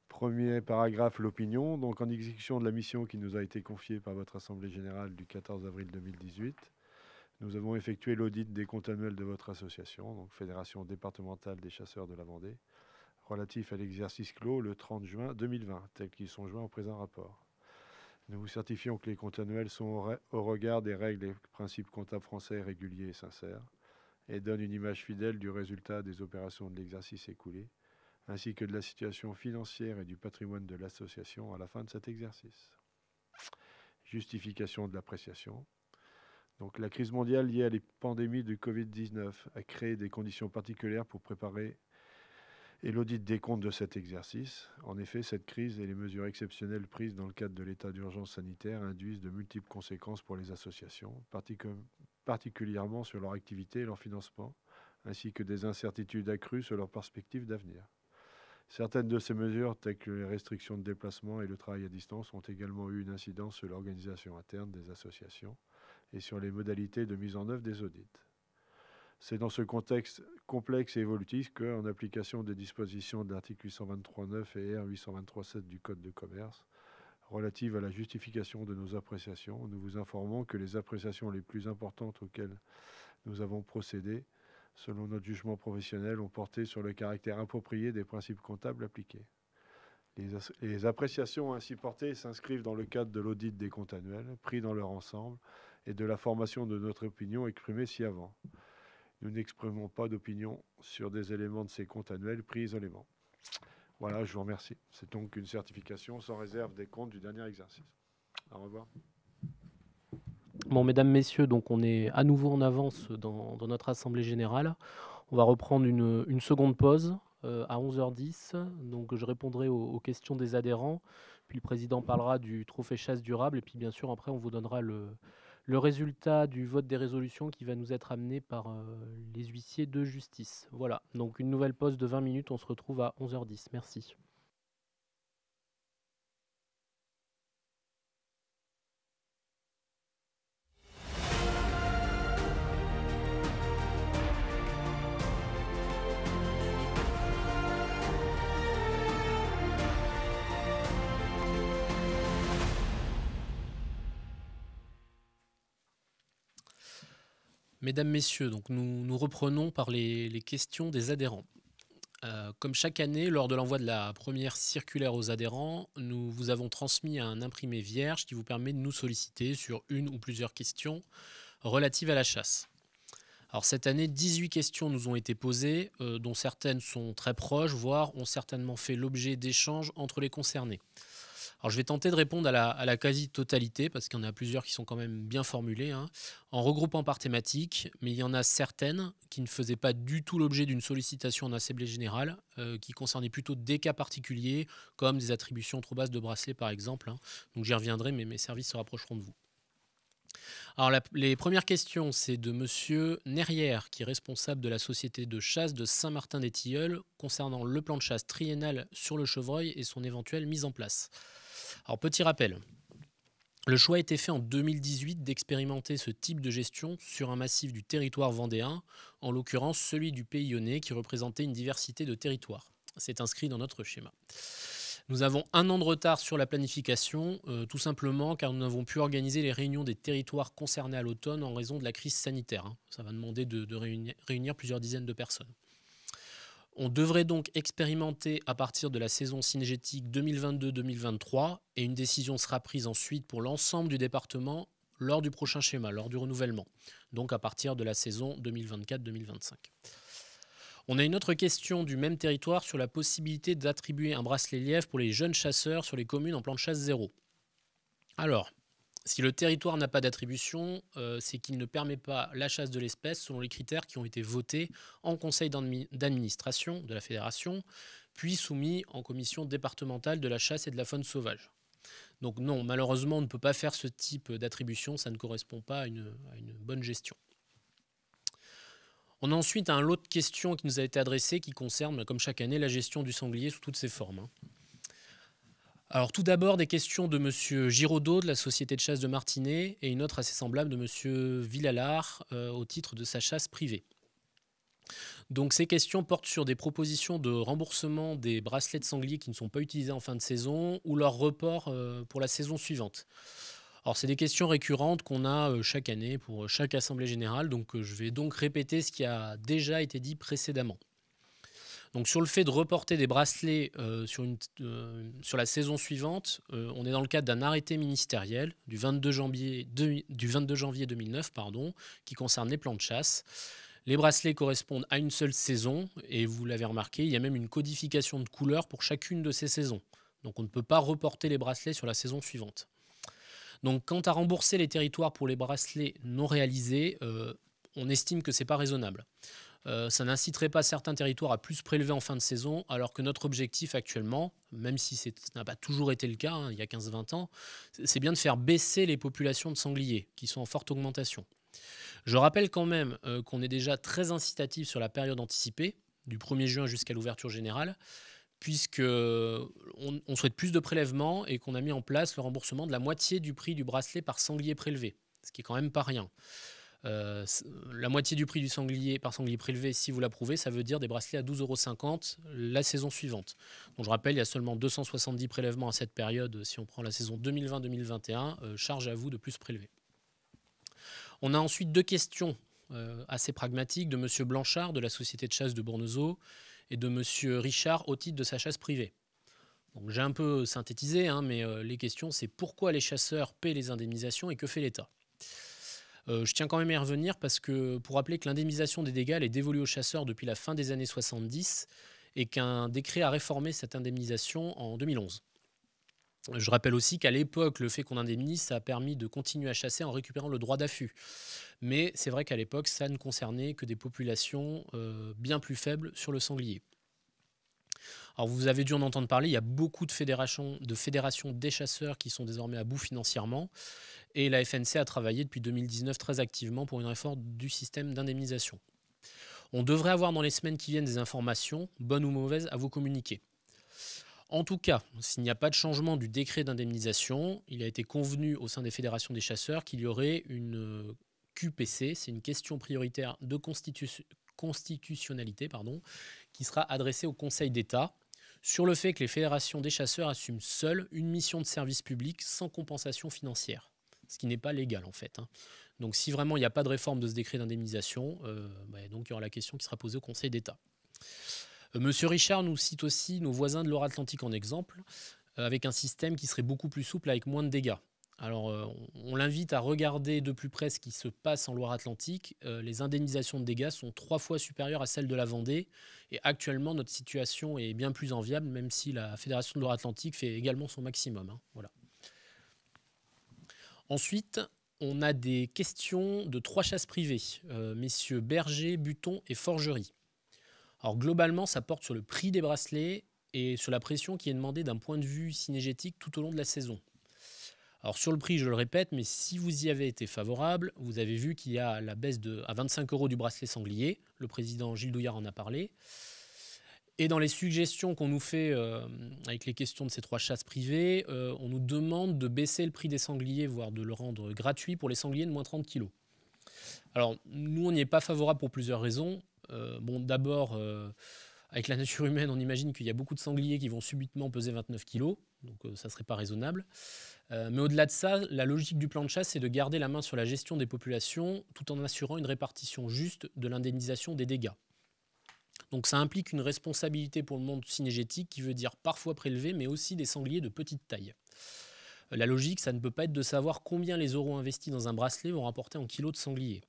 premier paragraphe, l'opinion. Donc, en exécution de la mission qui nous a été confiée par votre Assemblée générale du 14 avril 2018, nous avons effectué l'audit des comptes annuels de votre association, donc Fédération départementale des chasseurs de la Vendée, relatif à l'exercice clos le 30 juin 2020, tel qu'ils sont joints au présent rapport. Nous vous certifions que les comptes annuels sont au regard des règles et principes comptables français réguliers et sincères et donnent une image fidèle du résultat des opérations de l'exercice écoulé, ainsi que de la situation financière et du patrimoine de l'association à la fin de cet exercice. Justification de l'appréciation. Donc la crise mondiale liée à les pandémies de Covid-19 a créé des conditions particulières pour préparer et l'audit des comptes de cet exercice. En effet, cette crise et les mesures exceptionnelles prises dans le cadre de l'état d'urgence sanitaire induisent de multiples conséquences pour les associations, particulièrement sur leur activité et leur financement, ainsi que des incertitudes accrues sur leurs perspectives d'avenir. Certaines de ces mesures, telles que les restrictions de déplacement et le travail à distance, ont également eu une incidence sur l'organisation interne des associations et sur les modalités de mise en œuvre des audits. C'est dans ce contexte complexe et évolutif que, en application des dispositions de l'article 823.9 et R 823.7 du Code de commerce, relative à la justification de nos appréciations, nous vous informons que les appréciations les plus importantes auxquelles nous avons procédé, selon notre jugement professionnel, ont porté sur le caractère approprié des principes comptables appliqués. Les, les appréciations ainsi portées s'inscrivent dans le cadre de l'audit des comptes annuels, pris dans leur ensemble, et de la formation de notre opinion exprimée ci-avant. Nous n'exprimons pas d'opinion sur des éléments de ces comptes annuels pris isolément. Voilà, je vous remercie. C'est donc une certification sans réserve des comptes du dernier exercice. Au revoir. Bon, mesdames, messieurs, donc on est à nouveau en avance dans, notre assemblée générale. On va reprendre une, seconde pause euh, à 11h10. Donc, je répondrai aux, questions des adhérents. Puis le président parlera du trophée chasse durable. Et puis, bien sûr, après, on vous donnera le, le résultat du vote des résolutions qui va nous être amené par euh, les huissiers de justice. Voilà, donc une nouvelle pause de 20 minutes, on se retrouve à 11h10. Merci. Mesdames, Messieurs, donc nous, nous reprenons par les, questions des adhérents. Euh, comme chaque année, lors de l'envoi de la première circulaire aux adhérents, nous vous avons transmis un imprimé vierge qui vous permet de nous solliciter sur une ou plusieurs questions relatives à la chasse. Alors cette année, 18 questions nous ont été posées, euh, dont certaines sont très proches, voire ont certainement fait l'objet d'échanges entre les concernés. Alors je vais tenter de répondre à la, quasi-totalité, parce qu'il y en a plusieurs qui sont quand même bien formulées, hein. en regroupant par thématique, mais il y en a certaines qui ne faisaient pas du tout l'objet d'une sollicitation en Assemblée générale, euh, qui concernaient plutôt des cas particuliers, comme des attributions trop basses de bracelets par exemple. Hein. Donc j'y reviendrai, mais mes services se rapprocheront de vous. Alors, les premières questions, c'est de Monsieur Nerrière, qui est responsable de la société de chasse de Saint-Martin-des-Tilleuls, concernant le plan de chasse triennal sur le chevreuil et son éventuelle mise en place. Alors, petit rappel. Le choix a été fait en 2018 d'expérimenter ce type de gestion sur un massif du territoire vendéen, en l'occurrence celui du Pays Lyonnais qui représentait une diversité de territoires. C'est inscrit dans notre schéma. Nous avons un an de retard sur la planification, euh, tout simplement car nous n'avons pu organiser les réunions des territoires concernés à l'automne en raison de la crise sanitaire. Hein. Ça va demander de, réunir plusieurs dizaines de personnes. On devrait donc expérimenter à partir de la saison synergétique 2022-2023 et une décision sera prise ensuite pour l'ensemble du département lors du prochain schéma, lors du renouvellement, donc à partir de la saison 2024-2025. On a une autre question du même territoire sur la possibilité d'attribuer un bracelet lièvre pour les jeunes chasseurs sur les communes en plan de chasse zéro. Alors, si le territoire n'a pas d'attribution, euh, c'est qu'il ne permet pas la chasse de l'espèce selon les critères qui ont été votés en conseil d'administration de la fédération, puis soumis en commission départementale de la chasse et de la faune sauvage. Donc non, malheureusement, on ne peut pas faire ce type d'attribution, ça ne correspond pas à une, bonne gestion. On a ensuite un lot de qui nous a été adressée, qui concerne, comme chaque année, la gestion du sanglier sous toutes ses formes. Hein. Alors tout d'abord des questions de M. Giraudot de la Société de chasse de Martinet et une autre assez semblable de M. Villalard euh, au titre de sa chasse privée. Donc ces questions portent sur des propositions de remboursement des bracelets de sanglier qui ne sont pas utilisés en fin de saison ou leur report euh, pour la saison suivante. Alors c'est des questions récurrentes qu'on a euh, chaque année pour chaque assemblée générale, donc je vais donc répéter ce qui a déjà été dit précédemment. Donc sur le fait de reporter des bracelets euh, euh, sur, la saison suivante, euh, on est dans le cadre d'un arrêté ministériel du 22 janvier, 2009 pardon, qui concerne les plans de chasse. Les bracelets correspondent à une seule saison et vous l'avez remarqué, il y a même une codification de couleur pour chacune de ces saisons. Donc on ne peut pas reporter les bracelets sur la saison suivante. Donc quant à rembourser les territoires pour les bracelets non réalisés, on estime que ce n'est pas raisonnable. Euh, ça n'inciterait pas certains territoires à plus prélever en fin de saison, alors que notre objectif actuellement, même si ce n'a pas toujours été le cas hein, il y a 15-20 ans, c'est bien de faire baisser les populations de sangliers, qui sont en forte augmentation. Je rappelle quand même euh, qu'on est déjà très incitatif sur la période anticipée, du 1er juin jusqu'à l'ouverture générale, puisque euh, on, souhaite plus de prélèvements et qu'on a mis en place le remboursement de la moitié du prix du bracelet par sanglier prélevé, ce qui est quand même pas rien. Euh, la moitié du prix du sanglier par sanglier prélevé, si vous l'approuvez, ça veut dire des bracelets à 12,50 euros la saison suivante. Donc je rappelle, il y a seulement 270 prélèvements à cette période. Si on prend la saison 2020-2021, euh, charge à vous de plus prélever. On a ensuite deux questions euh, assez pragmatiques de M. Blanchard de la société de chasse de Bournezeau et de M. Richard au titre de sa chasse privée. J'ai un peu synthétisé, hein, mais les questions, c'est pourquoi les chasseurs paient les indemnisations et que fait l'État euh, je tiens quand même à y revenir parce que pour rappeler que l'indemnisation des dégâts est dévolue aux chasseurs depuis la fin des années 70 et qu'un décret a réformé cette indemnisation en 2011. Je rappelle aussi qu'à l'époque, le fait qu'on indemnise, ça a permis de continuer à chasser en récupérant le droit d'affût. Mais c'est vrai qu'à l'époque, ça ne concernait que des populations euh, bien plus faibles sur le sanglier. Alors vous avez dû en entendre parler, il y a beaucoup de fédérations, de fédérations des chasseurs qui sont désormais à bout financièrement. Et la FNC a travaillé depuis 2019 très activement pour une réforme du système d'indemnisation. On devrait avoir dans les semaines qui viennent des informations, bonnes ou mauvaises, à vous communiquer. En tout cas, s'il n'y a pas de changement du décret d'indemnisation, il a été convenu au sein des fédérations des chasseurs qu'il y aurait une euh, QPC, c'est une question prioritaire de constitutionnalité, pardon, qui sera adressée au Conseil d'État sur le fait que les fédérations des chasseurs assument seules une mission de service public sans compensation financière, ce qui n'est pas légal en fait. Hein. Donc si vraiment il n'y a pas de réforme de ce décret d'indemnisation, euh, bah, il y aura la question qui sera posée au Conseil d'État. Euh, Monsieur Richard nous cite aussi nos voisins de l'Or Atlantique en exemple, euh, avec un système qui serait beaucoup plus souple avec moins de dégâts. Alors, euh, on l'invite à regarder de plus près ce qui se passe en Loire-Atlantique. Euh, les indemnisations de dégâts sont trois fois supérieures à celles de la Vendée. Et actuellement, notre situation est bien plus enviable, même si la Fédération de Loire-Atlantique fait également son maximum. Hein. Voilà. Ensuite, on a des questions de trois chasses privées, euh, messieurs Berger, Buton et Forgerie. Alors, globalement, ça porte sur le prix des bracelets et sur la pression qui est demandée d'un point de vue cinégétique tout au long de la saison. Alors sur le prix, je le répète, mais si vous y avez été favorable, vous avez vu qu'il y a la baisse de, à 25 euros du bracelet sanglier. Le président Gilles Douillard en a parlé. Et dans les suggestions qu'on nous fait euh, avec les questions de ces trois chasses privées, euh, on nous demande de baisser le prix des sangliers, voire de le rendre gratuit pour les sangliers de moins 30 kg. Alors, nous, on n'y est pas favorable pour plusieurs raisons. Euh, bon, d'abord, avec la nature humaine, on imagine qu'il y a beaucoup de sangliers qui vont subitement peser 29 kg donc euh, ça ne serait pas raisonnable. Euh, mais au-delà de ça, la logique du plan de chasse, c'est de garder la main sur la gestion des populations tout en assurant une répartition juste de l'indemnisation des dégâts. Donc ça implique une responsabilité pour le monde cinégétique qui veut dire parfois prélever, mais aussi des sangliers de petite taille. Euh, la logique, ça ne peut pas être de savoir combien les euros investis dans un bracelet vont rapporter en kilos de sangliers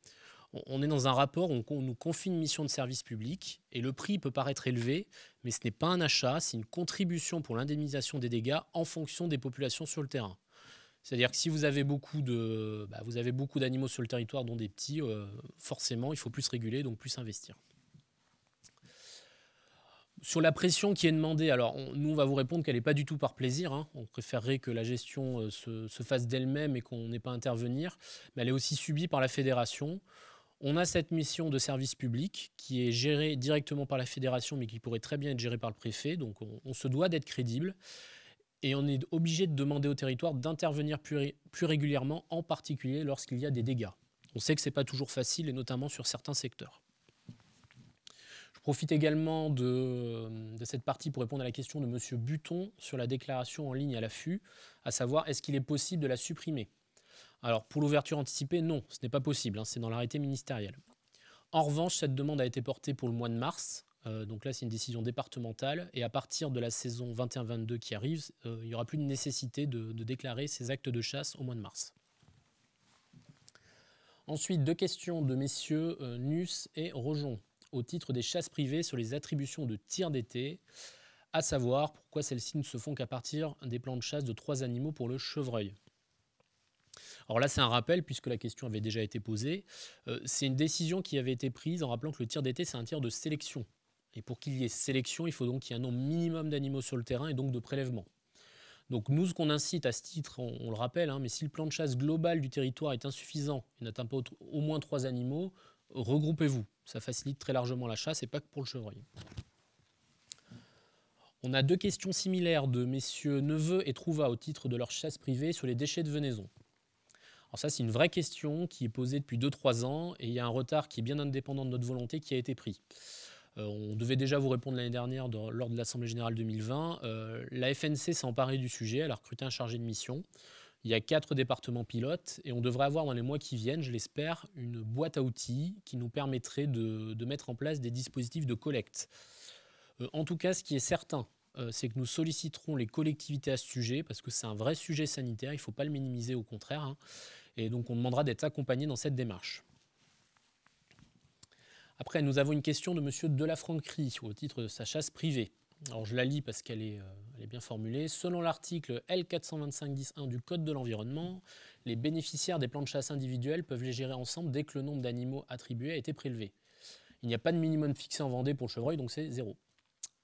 on est dans un rapport où on nous confie une mission de service public et le prix peut paraître élevé, mais ce n'est pas un achat, c'est une contribution pour l'indemnisation des dégâts en fonction des populations sur le terrain. C'est-à-dire que si vous avez beaucoup bah, d'animaux sur le territoire, dont des petits, euh, forcément, il faut plus réguler, donc plus investir. Sur la pression qui est demandée, alors nous, on va vous répondre qu'elle n'est pas du tout par plaisir. Hein. On préférerait que la gestion euh, se, fasse d'elle-même et qu'on n'ait pas à intervenir. Mais elle est aussi subie par la fédération. On a cette mission de service public qui est gérée directement par la fédération, mais qui pourrait très bien être gérée par le préfet. Donc on, se doit d'être crédible. Et on est obligé de demander au territoire d'intervenir plus, régulièrement, en particulier lorsqu'il y a des dégâts. On sait que ce n'est pas toujours facile, et notamment sur certains secteurs. Je profite également de, cette partie pour répondre à la question de M. Buton sur la déclaration en ligne à l'affût, à savoir est-ce qu'il est possible de la supprimer alors pour l'ouverture anticipée, non, ce n'est pas possible, hein, c'est dans l'arrêté ministériel. En revanche, cette demande a été portée pour le mois de mars, euh, donc là c'est une décision départementale, et à partir de la saison 21-22 qui arrive, euh, il n'y aura plus de nécessité de, déclarer ces actes de chasse au mois de mars. Ensuite, deux questions de messieurs Nuss euh, Nus et Rojon au titre des chasses privées sur les attributions de tir d'été, à savoir pourquoi celles-ci ne se font qu'à partir des plans de chasse de trois animaux pour le chevreuil. Alors là, c'est un rappel, puisque la question avait déjà été posée. Euh, c'est une décision qui avait été prise en rappelant que le tir d'été, c'est un tir de sélection. Et pour qu'il y ait sélection, il faut donc qu'il y ait un nombre minimum d'animaux sur le terrain et donc de prélèvements. Donc nous, ce qu'on incite à ce titre, on, le rappelle, hein, mais si le plan de chasse global du territoire est insuffisant et n'atteint pas au, moins trois animaux, regroupez-vous. Ça facilite très largement la chasse et pas que pour le chevreuil. On a deux questions similaires de messieurs Neveu et Trouva au titre de leur chasse privée sur les déchets de venaison. Alors ça, c'est une vraie question qui est posée depuis 2-3 ans et il y a un retard qui est bien indépendant de notre volonté qui a été pris. Euh, on devait déjà vous répondre l'année dernière lors de l'Assemblée générale 2020. Euh, la FNC s'est emparée du sujet, elle a recruté un chargé de mission. Il y a quatre départements pilotes et on devrait avoir dans les mois qui viennent, je l'espère, une boîte à outils qui nous permettrait de, mettre en place des dispositifs de collecte. Euh, en tout cas, ce qui est certain, euh, c'est que nous solliciterons les collectivités à ce sujet, parce que c'est un vrai sujet sanitaire, il ne faut pas le minimiser, au contraire. Hein. et donc on demandera d'être accompagné dans cette démarche. Après, nous avons une question de M. Delafranquerie au titre de sa chasse privée. Alors je la lis parce qu'elle est, euh, bien formulée. Selon l'article L425-1 du Code de l'environnement, les bénéficiaires des plans de chasse individuels peuvent les gérer ensemble dès que le nombre d'animaux attribués a été prélevé. Il n'y a pas de minimum fixé en Vendée pour le chevreuil, donc c'est zéro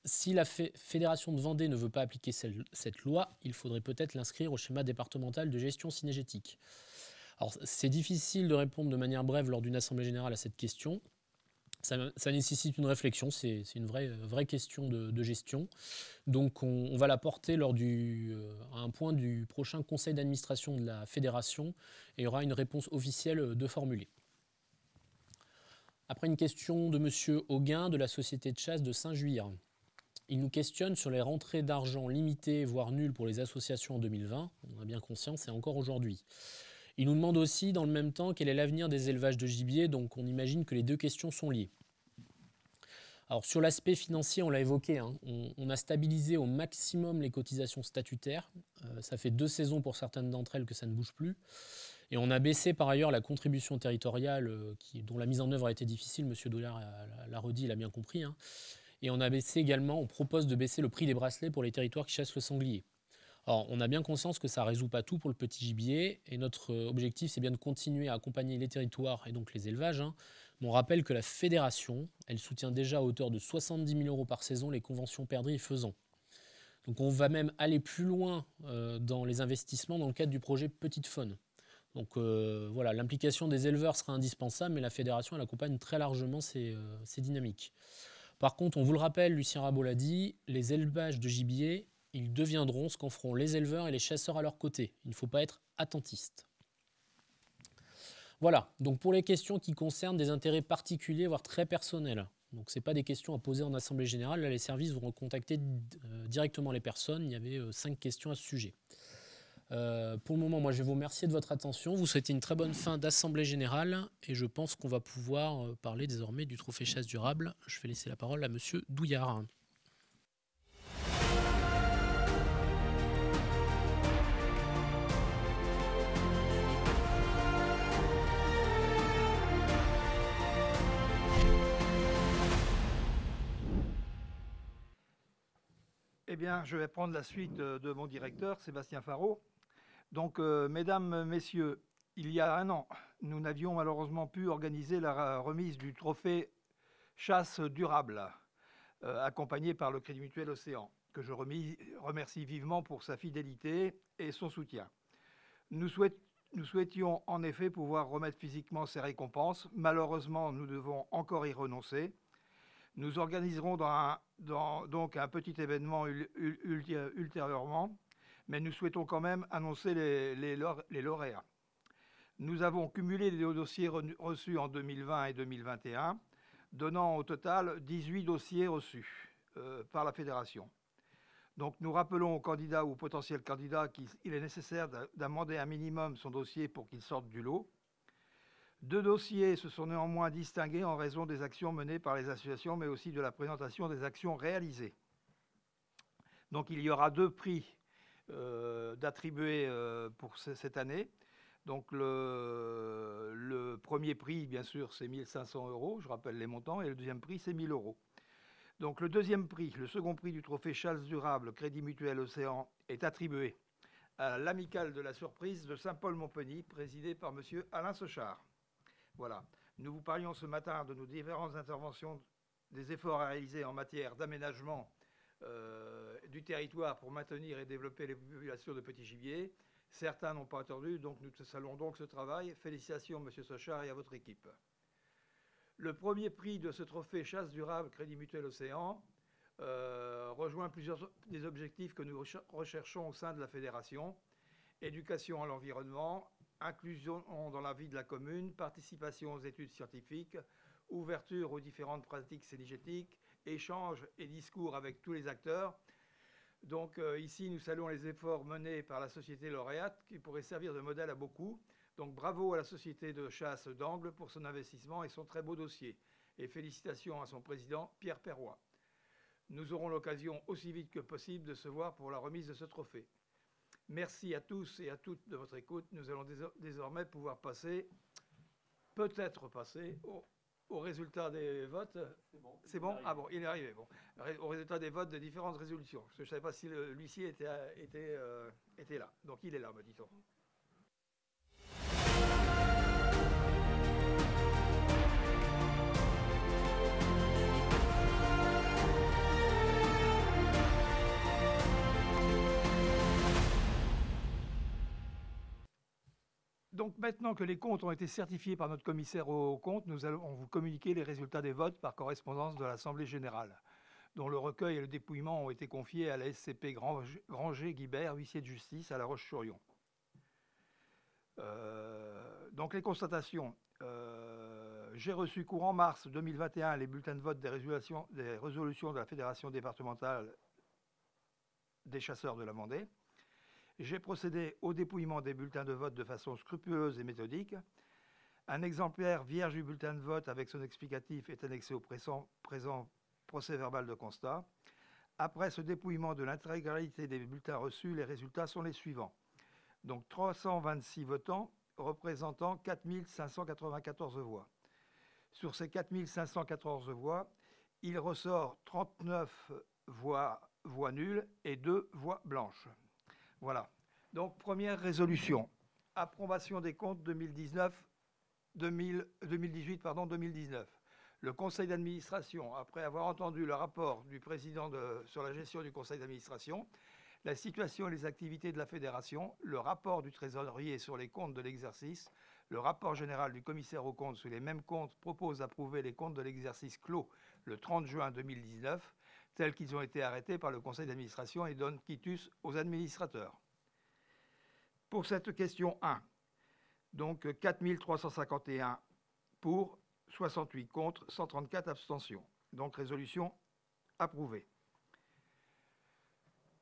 si la Fédération de Vendée ne veut pas appliquer cette loi, il faudrait peut-être l'inscrire au schéma départemental de gestion synergétique. Alors, c'est difficile de répondre de manière brève lors d'une assemblée générale à cette question. Ça, nécessite une réflexion, c'est une vraie, vraie question de, gestion. Donc, on, va la porter lors du, euh, à un point du prochain conseil d'administration de la fédération et il y aura une réponse officielle euh, de formulée. Après une question de M. Auguin de la société de chasse de Saint-Juir. Il nous questionne sur les rentrées d'argent limitées, voire nulles pour les associations en 2020. On a bien conscience, et encore aujourd'hui. Il nous demande aussi, dans le même temps, quel est l'avenir des élevages de gibier, donc on imagine que les deux questions sont liées. Alors sur l'aspect financier, on l'a évoqué, hein, on, a stabilisé au maximum les cotisations statutaires. Euh, ça fait deux saisons pour certaines d'entre elles que ça ne bouge plus. Et on a baissé par ailleurs la contribution territoriale, euh, qui, dont la mise en œuvre a été difficile, Monsieur Dollard l'a redit, il a bien compris. Hein. Et on a baissé également, on propose de baisser le prix des bracelets pour les territoires qui chassent le sanglier. Alors, on a bien conscience que ça ne résout pas tout pour le petit gibier, et notre euh, objectif, c'est bien de continuer à accompagner les territoires et donc les élevages. Hein. Mais on rappelle que la fédération, elle soutient déjà à hauteur de 70 000 euros par saison les conventions perdries faisant. Donc, on va même aller plus loin euh, dans les investissements dans le cadre du projet Petite Faune. Donc, euh, voilà, l'implication des éleveurs sera indispensable, mais la fédération, elle accompagne très largement ces dynamiques. Par contre, on vous le rappelle, Lucien Rabault l'a dit, les élevages de gibier, ils deviendront ce qu'en feront les éleveurs et les chasseurs à leur côté. Il ne faut pas être attentiste. Voilà, donc pour les questions qui concernent des intérêts particuliers, voire très personnels, donc ce pas des questions à poser en Assemblée générale, là les services vont contacter euh, directement les personnes, il y avait euh, cinq questions à ce sujet. Euh, pour le moment, moi, je vais vous remercier de votre attention. Vous souhaitez une très bonne fin d'Assemblée Générale et je pense qu'on va pouvoir euh, parler désormais du trophée chasse durable. Je vais laisser la parole à Monsieur Douillard. Eh bien, je vais prendre la suite euh, de, mon directeur, Sébastien Farot donc, euh, mesdames, messieurs, il y a un an, nous n'avions malheureusement pu organiser la remise du trophée Chasse durable, euh, accompagné par le Crédit Mutuel Océan, que je remercie vivement pour sa fidélité et son soutien. Nous, souhaitions en effet pouvoir remettre physiquement ces récompenses. Malheureusement, nous devons encore y renoncer. Nous organiserons dans donc un petit événement ultérieurement mais nous souhaitons quand même annoncer les, lauréats. Nous avons cumulé les dossiers reçus en 2020 et 2021, donnant au total 18 dossiers reçus euh, par la fédération. Donc nous rappelons aux candidats ou potentiels candidats qu'il est nécessaire d'amender un minimum son dossier pour qu'il sorte du lot. Deux dossiers se sont néanmoins distingués en raison des actions menées par les associations, mais aussi de la présentation des actions réalisées. Donc il y aura deux prix euh, d'attribuer euh, pour cette année. Donc le, premier prix, bien sûr, c'est 1500 euros, je rappelle les montants, et le deuxième prix, c'est 1000 euros. Donc le deuxième prix, le second prix du trophée Charles Durable, Crédit Mutuel Océan, est attribué à l'amicale de la surprise de Saint-Paul-Montpeny, présidée par M. Alain Sechard. Voilà. Nous vous parlions ce matin de nos différentes interventions, des efforts à réaliser en matière d'aménagement euh, du territoire pour maintenir et développer les populations de petits gibiers. Certains n'ont pas attendu, donc nous saluons donc ce travail. Félicitations, Monsieur Sochard, et à votre équipe. Le premier prix de ce trophée Chasse durable Crédit Mutuel Océan euh, rejoint plusieurs des objectifs que nous recherchons au sein de la fédération. Éducation à l'environnement, inclusion dans la vie de la commune, participation aux études scientifiques, ouverture aux différentes pratiques synergétiques, échange et discours avec tous les acteurs donc euh, ici, nous saluons les efforts menés par la société lauréate qui pourrait servir de modèle à beaucoup. Donc bravo à la société de chasse d'Angle pour son investissement et son très beau dossier. Et félicitations à son président, Pierre Perroy. Nous aurons l'occasion aussi vite que possible de se voir pour la remise de ce trophée. Merci à tous et à toutes de votre écoute. Nous allons désormais pouvoir passer, peut-être passer, au au résultat des votes. C'est bon. bon Ah bon, il est arrivé. Bon. Au résultat des votes de différentes résolutions. je ne savais pas si l'huissier était, était, euh, était là. Donc il est là, me dit-on. Donc maintenant que les comptes ont été certifiés par notre commissaire aux comptes, nous allons vous communiquer les résultats des votes par correspondance de l'Assemblée générale, dont le recueil et le dépouillement ont été confiés à la SCP Granger-Guibert, huissier de justice à La Roche-sur-Yon. Euh, donc les constatations. Euh, j'ai reçu courant mars 2021 les bulletins de vote des résolutions, des résolutions de la Fédération départementale des chasseurs de la Vendée j'ai procédé au dépouillement des bulletins de vote de façon scrupuleuse et méthodique. Un exemplaire vierge du bulletin de vote avec son explicatif est annexé au présent, procès-verbal de constat. Après ce dépouillement de l'intégralité des bulletins reçus, les résultats sont les suivants. Donc 326 votants représentant 4594 voix. Sur ces 4514 voix, il ressort 39 voix, voix nulles et 2 voix blanches. Voilà. Donc, première résolution. Approbation des comptes 2019, 2000, 2018, pardon, 2019. Le conseil d'administration, après avoir entendu le rapport du président sur la gestion du conseil d'administration, la situation et les activités de la fédération, le rapport du trésorier sur les comptes de l'exercice, le rapport général du commissaire aux comptes sur les mêmes comptes propose d'approuver les comptes de l'exercice clos le 30 juin 2019 celles qui ont été arrêtées par le conseil d'administration et donnent quitus aux administrateurs. Pour cette question 1, donc 4351 pour, 68 contre, 134 abstentions. Donc résolution approuvée.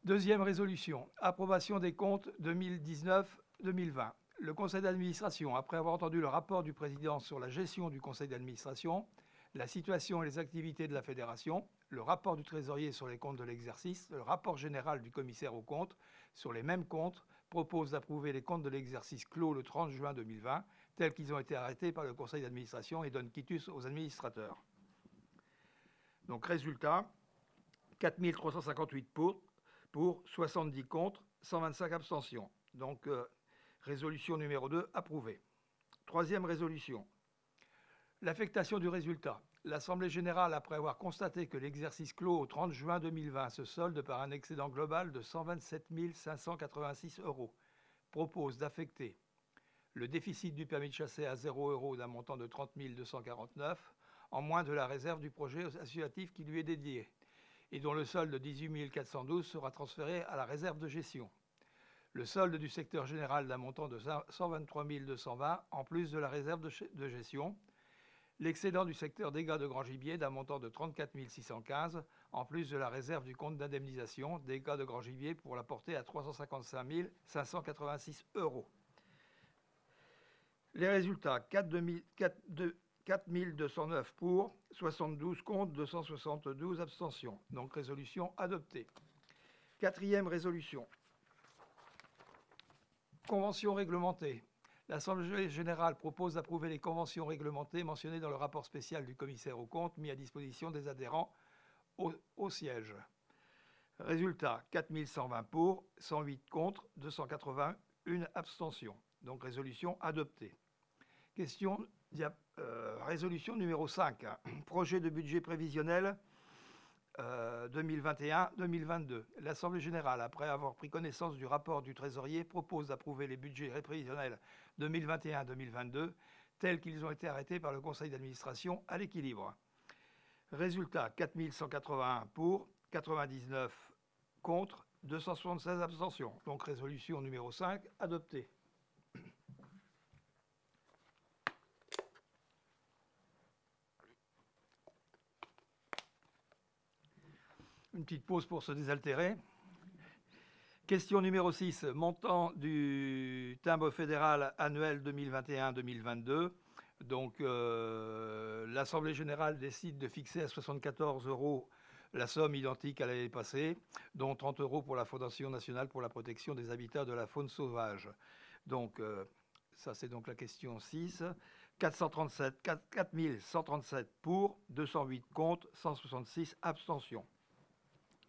Deuxième résolution, approbation des comptes 2019-2020. Le conseil d'administration, après avoir entendu le rapport du président sur la gestion du conseil d'administration, la situation et les activités de la fédération, le rapport du trésorier sur les comptes de l'exercice, le rapport général du commissaire aux comptes sur les mêmes comptes propose d'approuver les comptes de l'exercice clos le 30 juin 2020 tels qu'ils ont été arrêtés par le conseil d'administration et donne quitus aux administrateurs. Donc résultat, 4358 pour, pour 70 contre, 125 abstentions. Donc euh, résolution numéro 2 approuvée. Troisième résolution, l'affectation du résultat l'Assemblée générale, après avoir constaté que l'exercice clos au 30 juin 2020 se solde par un excédent global de 127 586 euros, propose d'affecter le déficit du permis de chasser à 0 euros d'un montant de 30 249 en moins de la réserve du projet associatif qui lui est dédié et dont le solde de 18 412 sera transféré à la réserve de gestion. Le solde du secteur général d'un montant de 123 220 en plus de la réserve de gestion l'excédent du secteur dégâts de grand gibier d'un montant de 34 615, en plus de la réserve du compte d'indemnisation dégâts de grand gibier pour la porter à 355 586 euros. Les résultats 4, 209 pour, 72 contre, 272 abstentions. Donc résolution adoptée. Quatrième résolution. Convention réglementée l'Assemblée générale propose d'approuver les conventions réglementées mentionnées dans le rapport spécial du commissaire aux comptes mis à disposition des adhérents au, siège. Résultat, 4120 pour, 108 contre, 281 abstention. Donc résolution adoptée. Question, euh, résolution numéro 5, hein. projet de budget prévisionnel 2021-2022. Euh, L'Assemblée générale, après avoir pris connaissance du rapport du trésorier, propose d'approuver les budgets prévisionnels 2021-2022 tels qu'ils ont été arrêtés par le conseil d'administration à l'équilibre. Résultat 4181 pour, 99 contre, 276 abstentions. Donc résolution numéro 5 adoptée. une petite pause pour se désaltérer. Question numéro 6. Montant du timbre fédéral annuel 2021-2022. Donc, euh, l'Assemblée générale décide de fixer à 74 euros la somme identique à l'année passée, dont 30 euros pour la Fondation nationale pour la protection des habitats de la faune sauvage. Donc, euh, ça, c'est donc la question 6. 437, 4, 4137 pour, 208 contre, 166 abstentions.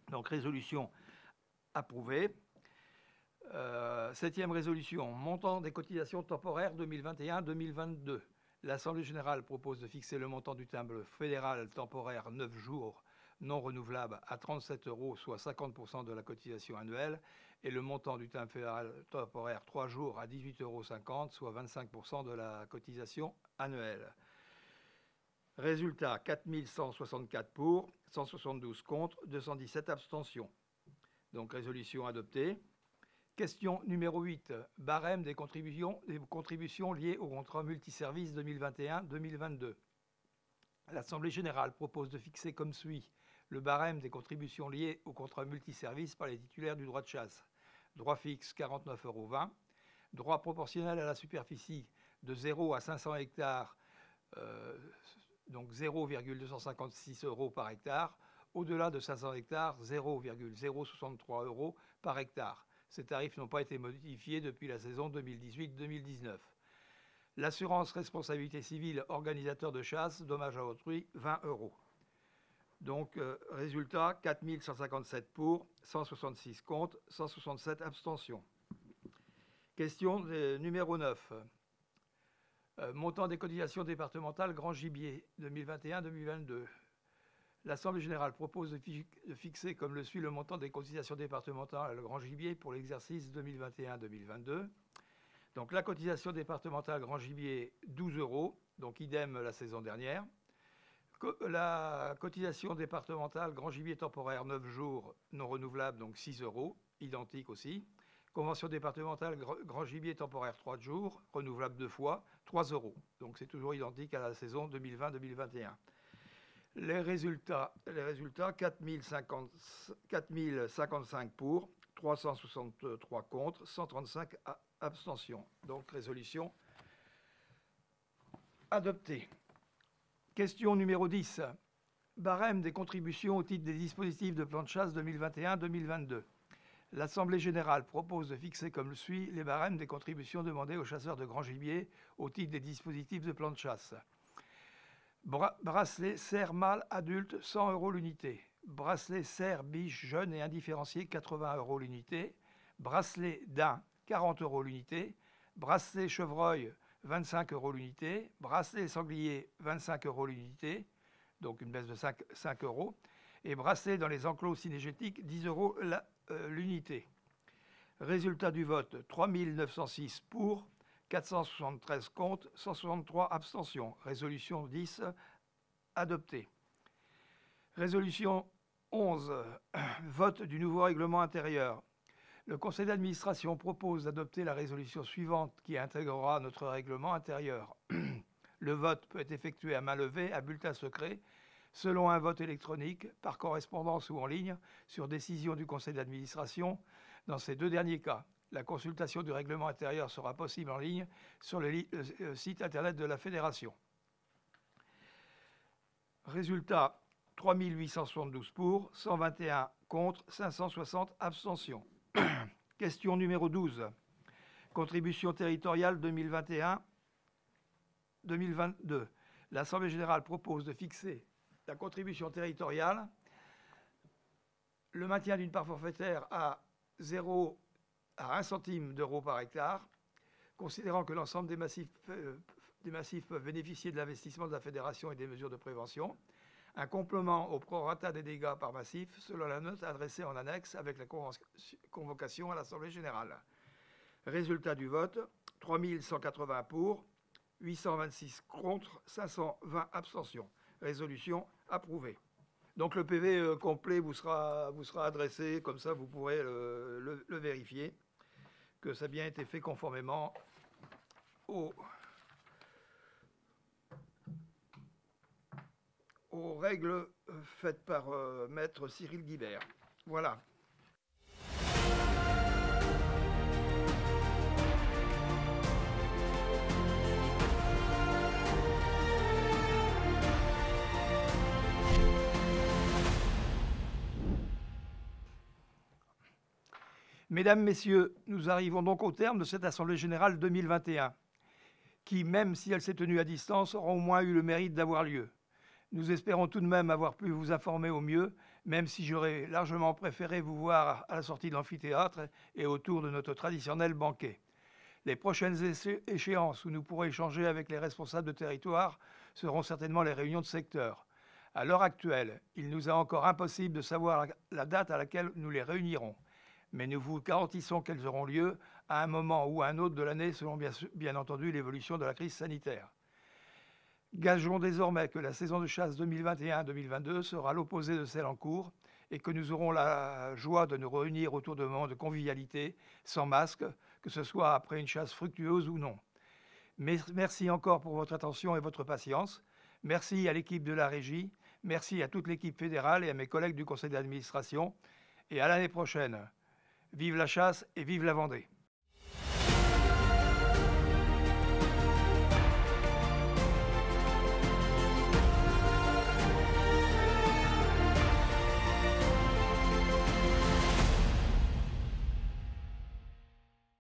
Donc résolution approuvée. Euh, septième résolution, montant des cotisations temporaires 2021-2022. L'Assemblée générale propose de fixer le montant du timbre fédéral temporaire 9 jours non renouvelable à 37 euros, soit 50% de la cotisation annuelle, et le montant du timbre fédéral temporaire 3 jours à 18,50 euros, soit 25% de la cotisation annuelle. Résultat, 4164 pour, 172 contre, 217 abstentions. Donc résolution adoptée. Question numéro 8. Barème des contributions, liées au contrat multiservice 2021-2022. L'Assemblée générale propose de fixer comme suit le barème des contributions liées au contrat multiservice par les titulaires du droit de chasse. Droit fixe 49,20 euros. Droit proportionnel à la superficie de 0 à 500 hectares, euh, donc 0,256 euros par hectare. Au-delà de 500 hectares, 0,063 euros par hectare. Ces tarifs n'ont pas été modifiés depuis la saison 2018-2019. L'assurance responsabilité civile organisateur de chasse, dommage à autrui, 20 euros. Donc, euh, résultat, 4157 pour, 166 contre, 167 abstentions. Question euh, numéro 9. Euh, montant des cotisations départementales grand gibier 2021-2022. L'Assemblée générale propose de fixer, comme le suit, le montant des cotisations départementales grand gibier pour l'exercice 2021-2022. Donc la cotisation départementale grand gibier 12 euros, donc idem la saison dernière. La cotisation départementale grand gibier temporaire 9 jours non renouvelable, donc 6 euros, identique aussi. Convention départementale Grand Gibier temporaire 3 jours, renouvelable deux fois, 3 euros. Donc c'est toujours identique à la saison 2020-2021. Les résultats, les résultats 4055 pour, 363 contre, 135 abstentions. Donc résolution adoptée. Question numéro 10. Barème des contributions au titre des dispositifs de plan de chasse 2021-2022 l'Assemblée générale propose de fixer comme le suit les barèmes des contributions demandées aux chasseurs de grands gibier au titre des dispositifs de plan de chasse. bracelet cerf mâle adulte 100 euros l'unité. Bracelet serre biche jeune et indifférencié 80 euros l'unité. Bracelet daim 40 euros l'unité. Bracelet chevreuil 25 euros l'unité. Bracelet sanglier 25 euros l'unité. Donc une baisse de 5, euros. Et bracelet dans les enclos cinégétiques 10 euros l'unité. Euh, l'unité. Résultat du vote 3906 pour, 473 contre, 163 abstentions. Résolution 10 adoptée. Résolution 11. Vote du nouveau règlement intérieur. Le conseil d'administration propose d'adopter la résolution suivante qui intégrera notre règlement intérieur. Le vote peut être effectué à main levée, à bulletin secret selon un vote électronique, par correspondance ou en ligne, sur décision du conseil d'administration. Dans ces deux derniers cas, la consultation du règlement intérieur sera possible en ligne sur le, euh, euh, site Internet de la Fédération. Résultat, 3 872 pour, 121 contre, 560 abstentions. Question numéro 12. Contribution territoriale 2021-2022. L'Assemblée générale propose de fixer la contribution territoriale, le maintien d'une part forfaitaire à 0 à 1 centime d'euros par hectare, considérant que l'ensemble des massifs, euh, des massifs peuvent bénéficier de l'investissement de la fédération et des mesures de prévention, un complément au prorata des dégâts par massif selon la note adressée en annexe avec la convocation à l'Assemblée générale. Résultat du vote 3180 pour, 826 contre, 520 abstentions. Résolution approuvé. Donc le PV euh, complet vous sera, vous sera adressé, comme ça vous pourrez le, vérifier, que ça a bien été fait conformément aux, règles faites par euh, maître Cyril Guibert. Voilà. Mesdames, Messieurs, nous arrivons donc au terme de cette Assemblée générale 2021, qui, même si elle s'est tenue à distance, aura au moins eu le mérite d'avoir lieu. Nous espérons tout de même avoir pu vous informer au mieux, même si j'aurais largement préféré vous voir à la sortie de l'amphithéâtre et autour de notre traditionnel banquet. Les prochaines échéances où nous pourrons échanger avec les responsables de territoire seront certainement les réunions de secteur. À l'heure actuelle, il nous est encore impossible de savoir la date à laquelle nous les réunirons mais nous vous garantissons qu'elles auront lieu à un moment ou à un autre de l'année, selon bien, entendu l'évolution de la crise sanitaire. Gageons désormais que la saison de chasse 2021-2022 sera l'opposé de celle en cours et que nous aurons la joie de nous réunir autour de moments de convivialité, sans masque, que ce soit après une chasse fructueuse ou non. Merci encore pour votre attention et votre patience. Merci à l'équipe de la régie. Merci à toute l'équipe fédérale et à mes collègues du conseil d'administration. Et à l'année prochaine. Vive la chasse et vive la Vendée.